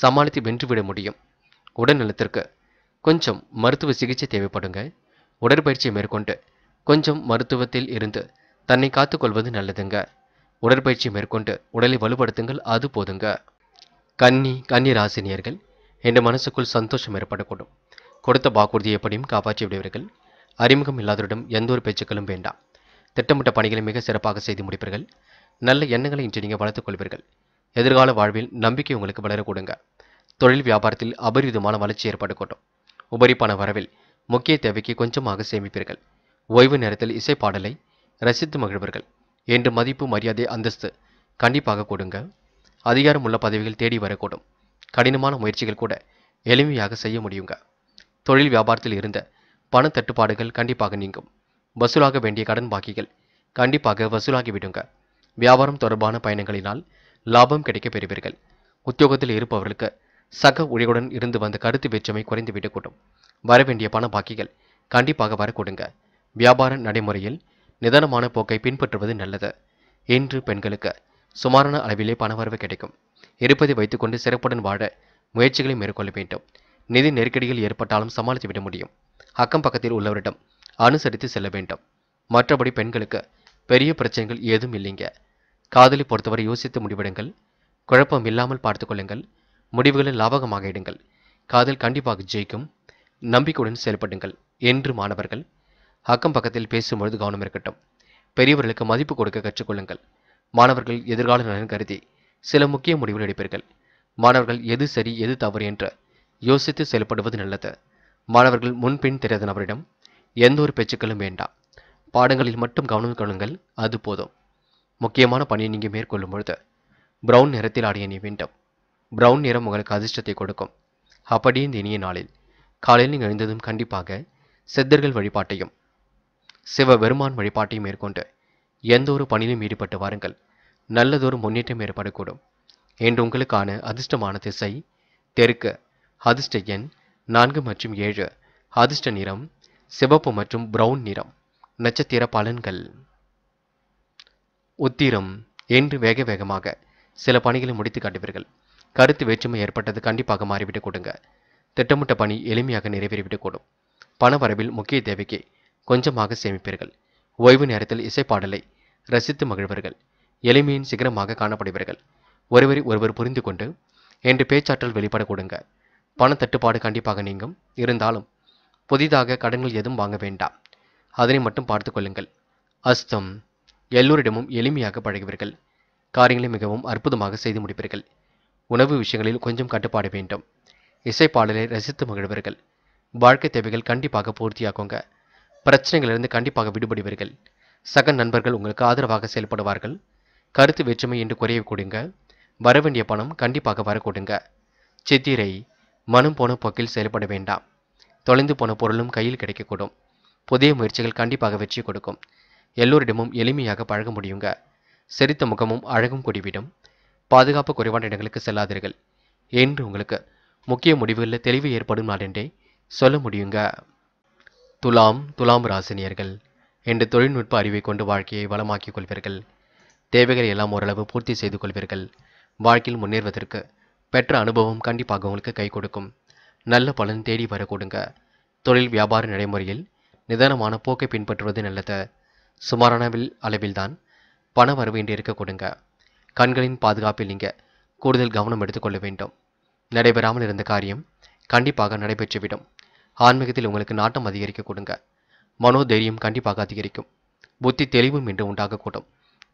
சமாளித்து வென்றுவிட முடியும் உடல் நலத்திற்கு கொஞ்சம் மருத்துவ சிகிச்சை தேவைப்படுங்க உடற்பயிற்சியை மேற்கொண்டு கொஞ்சம் மருத்துவத்தில் இருந்து தன்னை காத்துக்கொள்வது நல்லதுங்க உடற்பயிற்சி மேற்கொண்டு உடலை வலுப்படுத்துங்கள் அது போதுங்க கன்னி கன்னி ராசினியர்கள் என்ற மனசுக்குள் சந்தோஷம் ஏற்படக்கூடும் கொடுத்த வாக்குறுதியை எப்படியும் காப்பாற்றி விடுவீர்கள் அறிமுகம் இல்லாதவரிடம் எந்த ஒரு பேச்சுக்களும் வேண்டாம் திட்டமிட்ட பணிகளை மிக சிறப்பாக செய்து முடிப்பீர்கள் நல்ல எண்ணங்களை இன்று நீங்கள் வளர்த்துக் கொள்வீர்கள் எதிர்கால வாழ்வில் நம்பிக்கை உங்களுக்கு வளர கொடுங்க தொழில் வியாபாரத்தில் அபரிதமான வளர்ச்சி ஏற்படக்கூடும் உபரி பண வரவில் முக்கிய தேவைக்கு கொஞ்சமாக சேமிப்பீர்கள் ஓய்வு நேரத்தில் இசை பாடலை ரசித்து மகிழ்வர்கள் என்று மதிப்பு மரியாதை அந்தஸ்து கண்டிப்பாக கொடுங்க அதிகாரமுள்ள பதவிகள் தேடி வரக்கூடும் கடினமான முயற்சிகள் கூட எளிமையாக செய்ய முடியுங்க தொழில் வியாபாரத்தில் இருந்த பண தட்டுப்பாடுகள் கண்டிப்பாக நீங்கும் வசூலாக வேண்டிய கடன் பாக்கிகள் கண்டிப்பாக வசூலாகிவிடுங்க வியாபாரம் தொடர்பான பயணங்களினால் லாபம் கிடைக்க பெறுவீர்கள் உத்தியோகத்தில் இருப்பவர்களுக்கு சக ஒழிகளுடன் இருந்து வந்த கருத்து வேற்றுமை குறைந்துவிடக்கூடும் வரவேண்டிய பண பாக்கிகள் கண்டிப்பாக வரக்கூடுங்க வியாபார நடைமுறையில் நிதானமான போக்கை பின்பற்றுவது நல்லது இன்று பெண்களுக்கு சுமாரான அளவிலே பணவரவு கிடைக்கும் இருப்பதை வைத்துக்கொண்டு சிறப்புடன் வாழ முயற்சிகளை மேற்கொள்ள வேண்டும் நிதி நெருக்கடியில் ஏற்பட்டாலும் சமாளித்து விட முடியும் அக்கம் பக்கத்தில் உள்ளவரிடம் அனுசரித்து செல்ல வேண்டும் மற்றபடி பெண்களுக்கு பெரிய பிரச்சனைகள் ஏதும் இல்லைங்க காதலி பொறுத்தவரை யோசித்து முடிவிடுங்கள் குழப்பம் இல்லாமல் பார்த்து கொள்ளுங்கள் முடிவுகளை லாபகமாக இடுங்கள் காதல் கண்டிப்பாக ஜெயிக்கும் நம்பிக்கையுடன் செயல்படுங்கள் என்று மாணவர்கள் அக்கம் பக்கத்தில் பேசும்பொழுது கவனம் இருக்கட்டும் பெரியவர்களுக்கு மதிப்பு கொடுக்க கற்றுக்கொள்ளுங்கள் மாணவர்கள் எதிர்கால நலன் கருதி சில முக்கிய முடிவுகள் எடுப்பீர்கள் மாணவர்கள் எது சரி எது தவறு என்று யோசித்து செயல்படுவது நல்லது மாணவர்கள் முன்பின் தெரியாத நபரிடம் எந்த ஒரு பேச்சுக்களும் வேண்டாம் பாடங்களில் மட்டும் கவனம் கொள்ளுங்கள் அது போதும் முக்கியமான பணியை நீங்கள் மேற்கொள்ளும் பொழுது ப்ரௌன் நிறத்தில் ஆடிய நீ வேண்டும் ப்ரௌன் நிறம் உங்களுக்கு அதிர்ஷ்டத்தை கொடுக்கும் அப்படி இந்த இனிய நாளில் காலையில் நீங்கள் எழுந்ததும் கண்டிப்பாக சித்தர்கள் வழிபாட்டையும் சிவ பெருமான் வழிபாட்டையும் மேற்கொண்டு எந்த ஒரு பணியிலும் ஈடுபட்டு வாருங்கள் நல்லதொரு முன்னேற்றம் ஏற்படக்கூடும் என்று உங்களுக்கான அதிர்ஷ்டமான திசை தெற்கு அதிர்ஷ்ட எண் நான்கு மற்றும் ஏழு அதிர்ஷ்ட நிறம் சிவப்பு மற்றும் ப்ரௌன் நிறம் நட்சத்திர பலன்கள் உத்திரம் என்று வேக வேகமாக சில பணிகளை முடித்து காட்டுவீர்கள் கருத்து வேற்றுமை ஏற்பட்டது கண்டிப்பாக மாறிவிட்டு கொடுங்க திட்டமிட்ட பணி எளிமையாக நிறைவேறிவிடக்கூடும் பண வரவில் முக்கிய தேவைக்கு கொஞ்சமாக சேமிப்பீர்கள் ஓய்வு நேரத்தில் இசைப்பாடலை ரசித்து மகிழ்வர்கள் எளிமையின் சிகரமாக காணப்படுவீர்கள் ஒருவரை ஒருவர் புரிந்து கொண்டு என்று பேச்சாற்றல் வெளிப்படக்கூடுங்க பண தட்டுப்பாடு கண்டிப்பாக நீங்கும் இருந்தாலும் புதிதாக கடன்கள் எதுவும் வாங்க வேண்டாம் அதனை மட்டும் பார்த்து கொள்ளுங்கள் அஸ்தம் எல்லோரிடமும் எளிமையாக பழகுவீர்கள் காரியங்களை மிகவும் அற்புதமாக செய்து முடிப்பீர்கள் உணவு விஷயங்களில் கொஞ்சம் கட்டுப்பாடு வேண்டும் இசைப்பாடலை ரசித்து மகிழ்வீர்கள் வாழ்க்கை தேவைகள் கண்டிப்பாக பூர்த்தியாக்குங்க பிரச்சனைகளிலிருந்து கண்டிப்பாக விடுபடுவீர்கள் சக நண்பர்கள் உங்களுக்கு ஆதரவாக செயல்படுவார்கள் கருத்து வேற்றுமை என்று குறைய கொடுங்க வர வேண்டிய பணம் கண்டிப்பாக வரக்கூடுங்க சித்திரை மனம் போன போக்கில் செயல்பட வேண்டாம் தொலைந்து போன பொருளும் கையில் கிடைக்கக்கூடும் புதிய முயற்சிகள் கண்டிப்பாக வெற்றி கொடுக்கும் எல்லோரிடமும் எளிமையாக பழக முடியுங்க செரித்த முகமும் அழகும் குடிவிடும் பாதுகாப்பு குறைவான இடங்களுக்கு செல்லாதீர்கள் என்று உங்களுக்கு முக்கிய முடிவுகளில் தெளிவு ஏற்படும் நாள் என்றே சொல்ல முடியுங்க துலாம் துலாம் ராசினியர்கள் என்று தொழில்நுட்ப அறிவை கொண்டு வாழ்க்கையை வளமாக்கிக் கொள்வீர்கள் தேவைகளை எல்லாம் ஓரளவு பூர்த்தி செய்து கொள்வீர்கள் வாழ்க்கையில் முன்னேறுவதற்கு பெற்ற அனுபவம் கண்டிப்பாக உங்களுக்கு கை கொடுக்கும் நல்ல பலன் தேடி வரக்கூடுங்க தொழில் வியாபார நடைமுறையில் நிதானமான போக்கை பின்பற்றுவது நல்லது சுமாரான அளவில்தான் பண வர இருக்க கொடுங்க கண்களின் பாதுகாப்பில் நீங்கள் கூடுதல் கவனம் எடுத்துக்கொள்ள வேண்டும் நடைபெறாமல் இருந்த காரியம் கண்டிப்பாக நடைபெற்றுவிடும் ஆன்மீகத்தில் உங்களுக்கு நாட்டம் அதிகரிக்க கொடுங்க மனோதைரியம் கண்டிப்பாக அதிகரிக்கும் புத்தி தெளிவும் இன்று உண்டாகக்கூடும்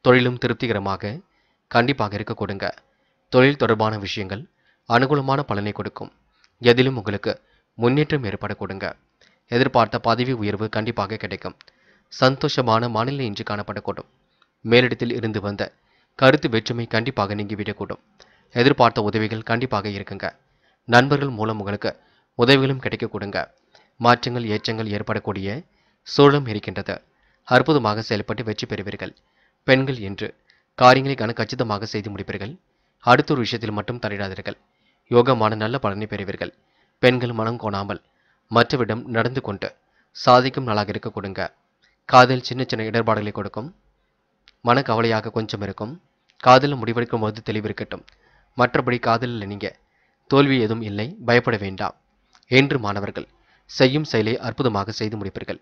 தொழிலும் திருப்திகரமாக கண்டிப்பாக இருக்க கொடுங்க தொழில் தொடர்பான விஷயங்கள் அனுகூலமான பலனை கொடுக்கும் எதிலும் உங்களுக்கு முன்னேற்றம் ஏற்பட கொடுங்க எதிர்பார்த்த பதவி உயர்வு கண்டிப்பாக கிடைக்கும் சந்தோஷமான மனநிலை இன்று காணப்படக்கூடும் மேலிடத்தில் இருந்து வந்த கருத்து வெற்றுமை கண்டிப்பாக நீங்கிவிடக்கூடும் எதிர்பார்த்த உதவிகள் கண்டிப்பாக இருக்குங்க நண்பர்கள் மூலம் உங்களுக்கு உதவிகளும் கிடைக்கக்கூடுங்க மாற்றங்கள் ஏற்றங்கள் ஏற்படக்கூடிய சூழலும் இருக்கின்றது அற்புதமாக செயல்பட்டு வெற்றி பெறுவீர்கள் பெண்கள் என்று காரியங்களை கன கச்சிதமாக செய்து முடிப்பீர்கள் அடுத்த ஒரு விஷயத்தில் மட்டும் தலையிடாதீர்கள் யோகமான நல்ல பலனை பெறுவீர்கள் பெண்கள் மனம் கோணாமல் மற்றவிடம் நடந்து கொண்டு சாதிக்கும் நாளாக இருக்க கொடுங்க காதில் சின்ன சின்ன இடர்பாடுகளை கொடுக்கும் மனக்கவலையாக கொஞ்சம் இருக்கும் காதில் முடிவெடுக்கும் போது தெளிவிருக்கட்டும் மற்றபடி காதலில் நீங்க தோல்வி எதுவும் இல்லை பயப்பட வேண்டாம் என்று மாணவர்கள் செய்யும் செயலை அற்புதமாக செய்து முடிப்பீர்கள்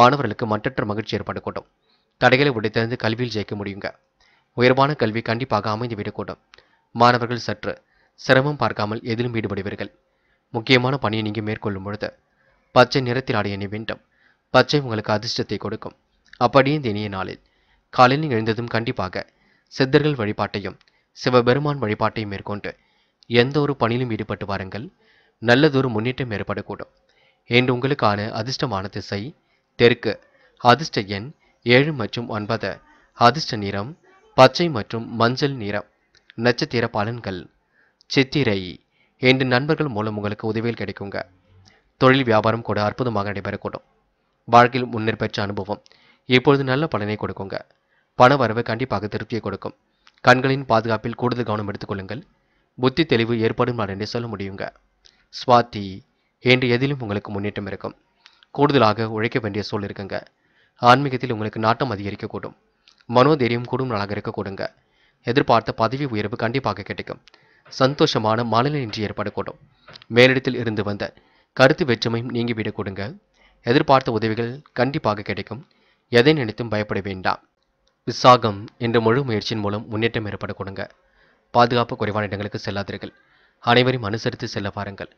மாணவர்களுக்கு மற்றற்ற மகிழ்ச்சி ஏற்படக்கூடும் தடைகளை உடைத்திருந்து கல்வியில் ஜெயிக்க முடியுங்க உயர்வான கல்வி கண்டிப்பாக விடக்கூடும் மாணவர்கள் சற்று சிரமம் பார்க்காமல் எதிலும் ஈடுபடுவீர்கள் முக்கியமான பணியை நீங்கள் மேற்கொள்ளும் பொழுது பச்சை நிறத்தில் ஆடையணி வேண்டும் பச்சை உங்களுக்கு அதிர்ஷ்டத்தை கொடுக்கும் அப்படியே தினிய நாளில் காலையில் எழுந்ததும் கண்டிப்பாக சித்தர்கள் வழிபாட்டையும் சிவபெருமான் வழிபாட்டையும் மேற்கொண்டு எந்த ஒரு பணியிலும் ஈடுபட்டு வாருங்கள் நல்லதொரு முன்னேற்றம் ஏற்படக்கூடும் என்று உங்களுக்கான அதிர்ஷ்டமான திசை தெற்கு அதிர்ஷ்ட எண் ஏழு மற்றும் ஒன்பது அதிர்ஷ்ட நிறம் பச்சை மற்றும் மஞ்சள் நிறம் நட்சத்திர பலன்கள் சித்திரை என்று நண்பர்கள் மூலம் உங்களுக்கு உதவியில் கிடைக்குங்க தொழில் வியாபாரம் கூட அற்புதமாக நடைபெறக்கூடும் வாழ்க்கையில் முன்னர் பெற்ற அனுபவம் இப்பொழுது நல்ல பலனை கொடுக்குங்க பண வரவு கண்டிப்பாக திருப்தியை கொடுக்கும் கண்களின் பாதுகாப்பில் கூடுதல் கவனம் எடுத்துக்கொள்ளுங்கள் புத்தி தெளிவு ஏற்படும் என்று சொல்ல முடியுங்க சுவாத்தி என்று எதிலும் உங்களுக்கு முன்னேற்றம் இருக்கும் கூடுதலாக உழைக்க வேண்டிய சூழல் இருக்குங்க ஆன்மீகத்தில் உங்களுக்கு நாட்டம் அதிகரிக்கக்கூடும் மனோதைரியம் கூடும் நாளாக இருக்கக்கூடுங்க எதிர்பார்த்த பதவி உயர்வு கண்டிப்பாக கிடைக்கும் சந்தோஷமான மனநிலை இன்றி ஏற்படக்கூடும் மேலிடத்தில் இருந்து வந்த கருத்து வெற்றுமையும் நீங்கிவிடக்கூடுங்க எதிர்பார்த்த உதவிகள் கண்டிப்பாக கிடைக்கும் எதை நினைத்தும் பயப்பட வேண்டாம் விசாகம் என்ற முழு முயற்சியின் மூலம் முன்னேற்றம் ஏற்பட கொடுங்க பாதுகாப்பு குறைவான இடங்களுக்கு செல்லாதீர்கள் அனைவரையும் அனுசரித்து செல்ல பாருங்கள்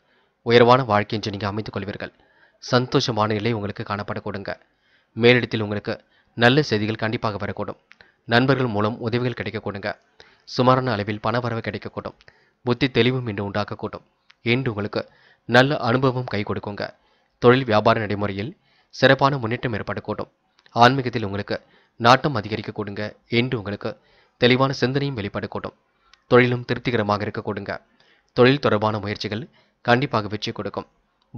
உயர்வான வாழ்க்கை என்று நீங்கள் அமைத்துக் கொள்வீர்கள் சந்தோஷமான நிலை உங்களுக்கு காணப்பட கொடுங்க மேலிடத்தில் உங்களுக்கு நல்ல செய்திகள் கண்டிப்பாக வரக்கூடும் நண்பர்கள் மூலம் உதவிகள் கிடைக்கக்கூடுங்க சுமாரான அளவில் பணவரவு கிடைக்கக்கூடும் புத்தி தெளிவும் இன்று உண்டாக்கக்கூடும் இன்று உங்களுக்கு நல்ல அனுபவம் கை கொடுக்குங்க தொழில் வியாபார நடைமுறையில் சிறப்பான முன்னேற்றம் ஏற்படக்கூடும் ஆன்மீகத்தில் உங்களுக்கு நாட்டம் அதிகரிக்க கொடுங்க என்று உங்களுக்கு தெளிவான சிந்தனையும் வெளிப்படக்கூடும் தொழிலும் திருப்திகரமாக இருக்க கொடுங்க தொழில் தொடர்பான முயற்சிகள் கண்டிப்பாக வெற்றி கொடுக்கும்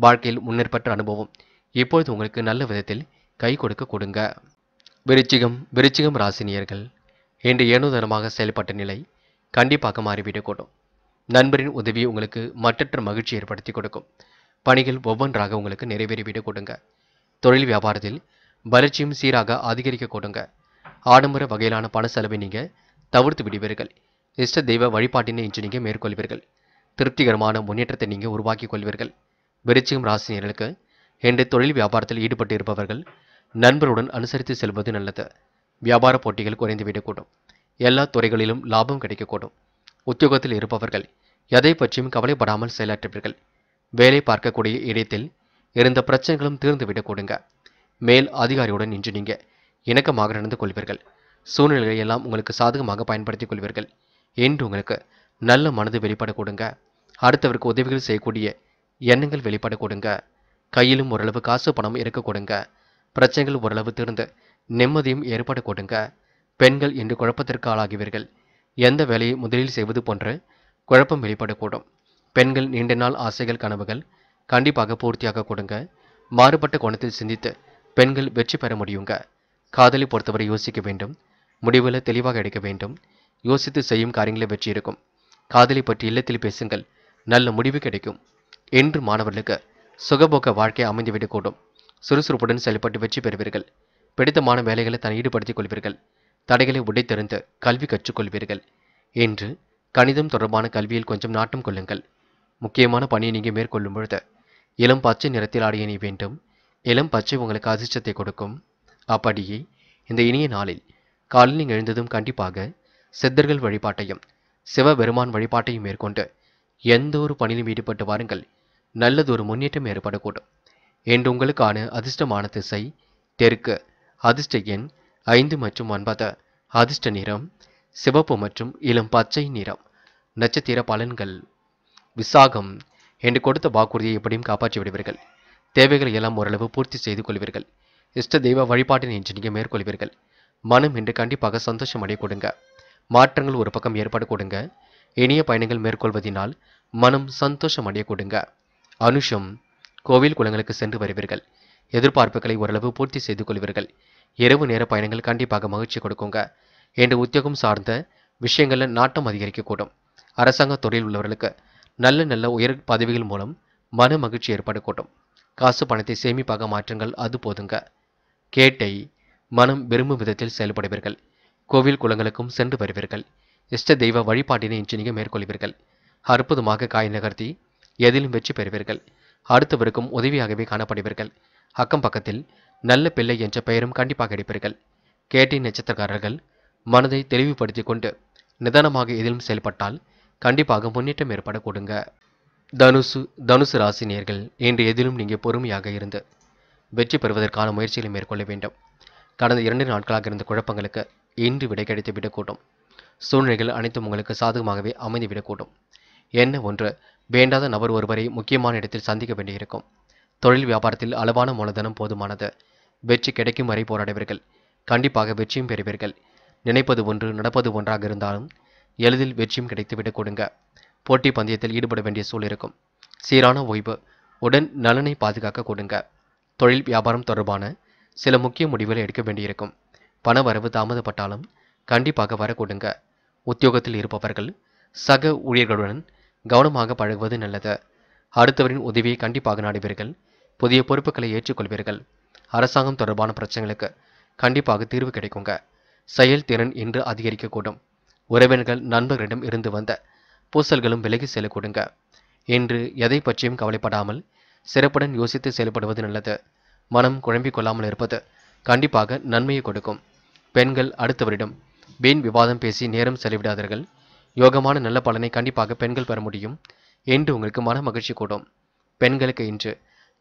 வாழ்க்கையில் முன்னேற்பட்ட அனுபவம் இப்பொழுது உங்களுக்கு நல்ல விதத்தில் கை கொடுக்க கொடுங்க விருச்சிகம் விருச்சிகம் ராசினியர்கள் இன்று ஏனோதனமாக செயல்பட்ட நிலை கண்டிப்பாக மாறிவிடக்கூடும் நண்பரின் உதவி உங்களுக்கு மற்றற்ற மகிழ்ச்சி ஏற்படுத்தி கொடுக்கும் பணிகள் ஒவ்வொன்றாக உங்களுக்கு நிறைவேறிவிட கொடுங்க தொழில் வியாபாரத்தில் வளர்ச்சியும் சீராக அதிகரிக்க கொடுங்க ஆடம்பர வகையிலான பண செலவை நீங்கள் தவிர்த்து விடுவீர்கள் இஷ்ட தெய்வ வழிபாட்டினை இன்று நீங்கள் மேற்கொள்வீர்கள் திருப்திகரமான முன்னேற்றத்தை நீங்கள் உருவாக்கி கொள்வீர்கள் விருச்சிகம் ராசினியர்களுக்கு என்று தொழில் வியாபாரத்தில் ஈடுபட்டு இருப்பவர்கள் நண்பருடன் அனுசரித்து செல்வது நல்லது வியாபார போட்டிகள் குறைந்துவிடக்கூடும் எல்லா துறைகளிலும் லாபம் கிடைக்கக்கூடும் உத்தியோகத்தில் இருப்பவர்கள் எதை பற்றியும் கவலைப்படாமல் செயலாற்றுவீர்கள் வேலை பார்க்கக்கூடிய இடத்தில் இருந்த பிரச்சனைகளும் தீர்ந்துவிட கொடுங்க மேல் அதிகாரியுடன் இன்று நீங்கள் இணக்கமாக நடந்து கொள்வீர்கள் சூழ்நிலைகளை எல்லாம் உங்களுக்கு சாதகமாக பயன்படுத்திக் கொள்வீர்கள் என்று உங்களுக்கு நல்ல மனது வெளிப்பட கொடுங்க அடுத்தவருக்கு உதவிகள் செய்யக்கூடிய எண்ணங்கள் வெளிப்பட கொடுங்க கையிலும் ஓரளவு காசு பணம் இருக்க கொடுங்க பிரச்சனைகள் ஓரளவு தீர்ந்து நிம்மதியும் ஏற்பட கொடுங்க பெண்கள் இன்று குழப்பத்திற்கு ஆளாகிவீர்கள் எந்த வேலையை முதலில் செய்வது போன்று குழப்பம் வெளிப்படக்கூடும் பெண்கள் நீண்ட நாள் ஆசைகள் கனவுகள் கண்டிப்பாக பூர்த்தியாக கொடுங்க மாறுபட்ட கோணத்தில் சிந்தித்து பெண்கள் வெற்றி பெற முடியுங்க காதலை பொறுத்தவரை யோசிக்க வேண்டும் முடிவில் தெளிவாக எடுக்க வேண்டும் யோசித்து செய்யும் காரியங்களில் வெற்றி இருக்கும் காதலை பற்றி இல்லத்தில் பேசுங்கள் நல்ல முடிவு கிடைக்கும் என்று மாணவர்களுக்கு சுகபோக்க வாழ்க்கை அமைந்துவிடக்கூடும் சுறுசுறுப்புடன் செயல்பட்டு வெற்றி பெறுவீர்கள் பிடித்தமான வேலைகளை தன் ஈடுபடுத்திக் கொள்வீர்கள் தடைகளை உடைத்தெறிந்து கல்வி கற்றுக்கொள்வீர்கள் என்று கணிதம் தொடர்பான கல்வியில் கொஞ்சம் நாட்டம் கொள்ளுங்கள் முக்கியமான பணியை நீங்கள் மேற்கொள்ளும் பொழுது இளம் பச்சை நிறத்தில் ஆடிய நீ வேண்டும் இளம் பச்சை உங்களுக்கு அதிர்ஷ்டத்தை கொடுக்கும் அப்படியே இந்த இனிய நாளில் காலில் நீங்கள் எழுந்ததும் கண்டிப்பாக சித்தர்கள் வழிபாட்டையும் சிவபெருமான் வழிபாட்டையும் மேற்கொண்டு எந்த ஒரு பணியிலும் ஈடுபட்டு வாருங்கள் நல்லது ஒரு முன்னேற்றம் ஏற்படக்கூடும் என்று உங்களுக்கான அதிர்ஷ்டமான திசை தெற்கு அதிர்ஷ்ட எண் ஐந்து மற்றும் ஒன்பது அதிர்ஷ்ட நிறம் சிவப்பு மற்றும் இளம் பச்சை நிறம் நட்சத்திர பலன்கள் விசாகம் என்று கொடுத்த வாக்குறுதியை எப்படியும் காப்பாற்றி விடுவீர்கள் தேவைகளை எல்லாம் ஓரளவு பூர்த்தி செய்து கொள்வீர்கள் இஷ்ட தெய்வ வழிபாட்டின் என்று நீங்கள் மேற்கொள்வீர்கள் மனம் இன்று கண்டிப்பாக சந்தோஷம் அடைய கொடுங்க மாற்றங்கள் ஒரு பக்கம் ஏற்பட கொடுங்க இனிய பயணங்கள் மேற்கொள்வதினால் மனம் சந்தோஷம் அடைய கொடுங்க அனுஷம் கோவில் குளங்களுக்கு சென்று வருவீர்கள் எதிர்பார்ப்புகளை ஓரளவு பூர்த்தி செய்து கொள்வீர்கள் இரவு நேர பயணங்கள் கண்டிப்பாக மகிழ்ச்சி கொடுக்குங்க என்று உத்தியோகம் சார்ந்த விஷயங்களில் நாட்டம் அதிகரிக்கக்கூடும் அரசாங்க தொழில் உள்ளவர்களுக்கு நல்ல நல்ல உயர் பதவிகள் மூலம் மன மகிழ்ச்சி ஏற்பட கூட்டும் காசு பணத்தை சேமிப்பாக மாற்றுங்கள் அது போதுங்க கேட்டை மனம் விரும்பும் விதத்தில் செயல்படுவீர்கள் கோவில் குளங்களுக்கும் சென்று வருவீர்கள் இஷ்ட தெய்வ வழிபாட்டினை இன்று நீங்கள் மேற்கொள்வீர்கள் அற்புதமாக காய் நகர்த்தி எதிலும் வெற்றி பெறுவீர்கள் அடுத்தவருக்கும் உதவியாகவே காணப்படுவீர்கள் அக்கம் பக்கத்தில் நல்ல பிள்ளை என்ற பெயரும் கண்டிப்பாக எடுப்பீர்கள் கேட்டை நட்சத்திரக்காரர்கள் மனதை தெளிவுபடுத்தி கொண்டு நிதானமாக எதிலும் செயல்பட்டால் கண்டிப்பாக முன்னேற்றம் ஏற்பட கொடுங்க தனுசு தனுசு ராசினியர்கள் இன்று எதிலும் நீங்கள் பொறுமையாக இருந்து வெற்றி பெறுவதற்கான முயற்சிகளை மேற்கொள்ள வேண்டும் கடந்த இரண்டு நாட்களாக இருந்த குழப்பங்களுக்கு இன்று விடை கிடைத்து விடக்கூடும் சூழ்நிலைகள் அனைத்தும் உங்களுக்கு சாதகமாகவே அமைந்துவிடக்கூடும் என்ன ஒன்று வேண்டாத நபர் ஒருவரை முக்கியமான இடத்தில் சந்திக்க வேண்டியிருக்கும் தொழில் வியாபாரத்தில் அளவான மூலதனம் போதுமானது வெற்றி கிடைக்கும் வரை போராடுவீர்கள் கண்டிப்பாக வெற்றியும் பெறுவீர்கள் நினைப்பது ஒன்று நடப்பது ஒன்றாக இருந்தாலும் எளிதில் வெற்றியும் கிடைத்துவிட கொடுங்க போட்டி பந்தயத்தில் ஈடுபட வேண்டிய சூழ் இருக்கும் சீரான ஓய்வு உடன் நலனை பாதுகாக்க கொடுங்க தொழில் வியாபாரம் தொடர்பான சில முக்கிய முடிவுகளை எடுக்க வேண்டியிருக்கும் பண வரவு தாமதப்பட்டாலும் கண்டிப்பாக வர கொடுங்க உத்தியோகத்தில் இருப்பவர்கள் சக ஊழியர்களுடன் கவனமாக பழகுவது நல்லது அடுத்தவரின் உதவியை கண்டிப்பாக நாடுவீர்கள் புதிய பொறுப்புகளை ஏற்றுக்கொள்வீர்கள் அரசாங்கம் தொடர்பான பிரச்சனைகளுக்கு கண்டிப்பாக தீர்வு கிடைக்குங்க செயல்திறன் இன்று அதிகரிக்கக்கூடும் உறவினர்கள் நண்பர்களிடம் இருந்து வந்த பூசல்களும் விலகி செல்ல கொடுங்க என்று எதை பற்றியும் கவலைப்படாமல் சிறப்புடன் யோசித்து செயல்படுவது நல்லது மனம் குழம்பிக் கொள்ளாமல் இருப்பது கண்டிப்பாக நன்மையை கொடுக்கும் பெண்கள் அடுத்தவரிடம் வீண் விவாதம் பேசி நேரம் செலவிடாதீர்கள் யோகமான நல்ல பலனை கண்டிப்பாக பெண்கள் பெற முடியும் என்று உங்களுக்கு மன மகிழ்ச்சி கூடும் பெண்களுக்கு இன்று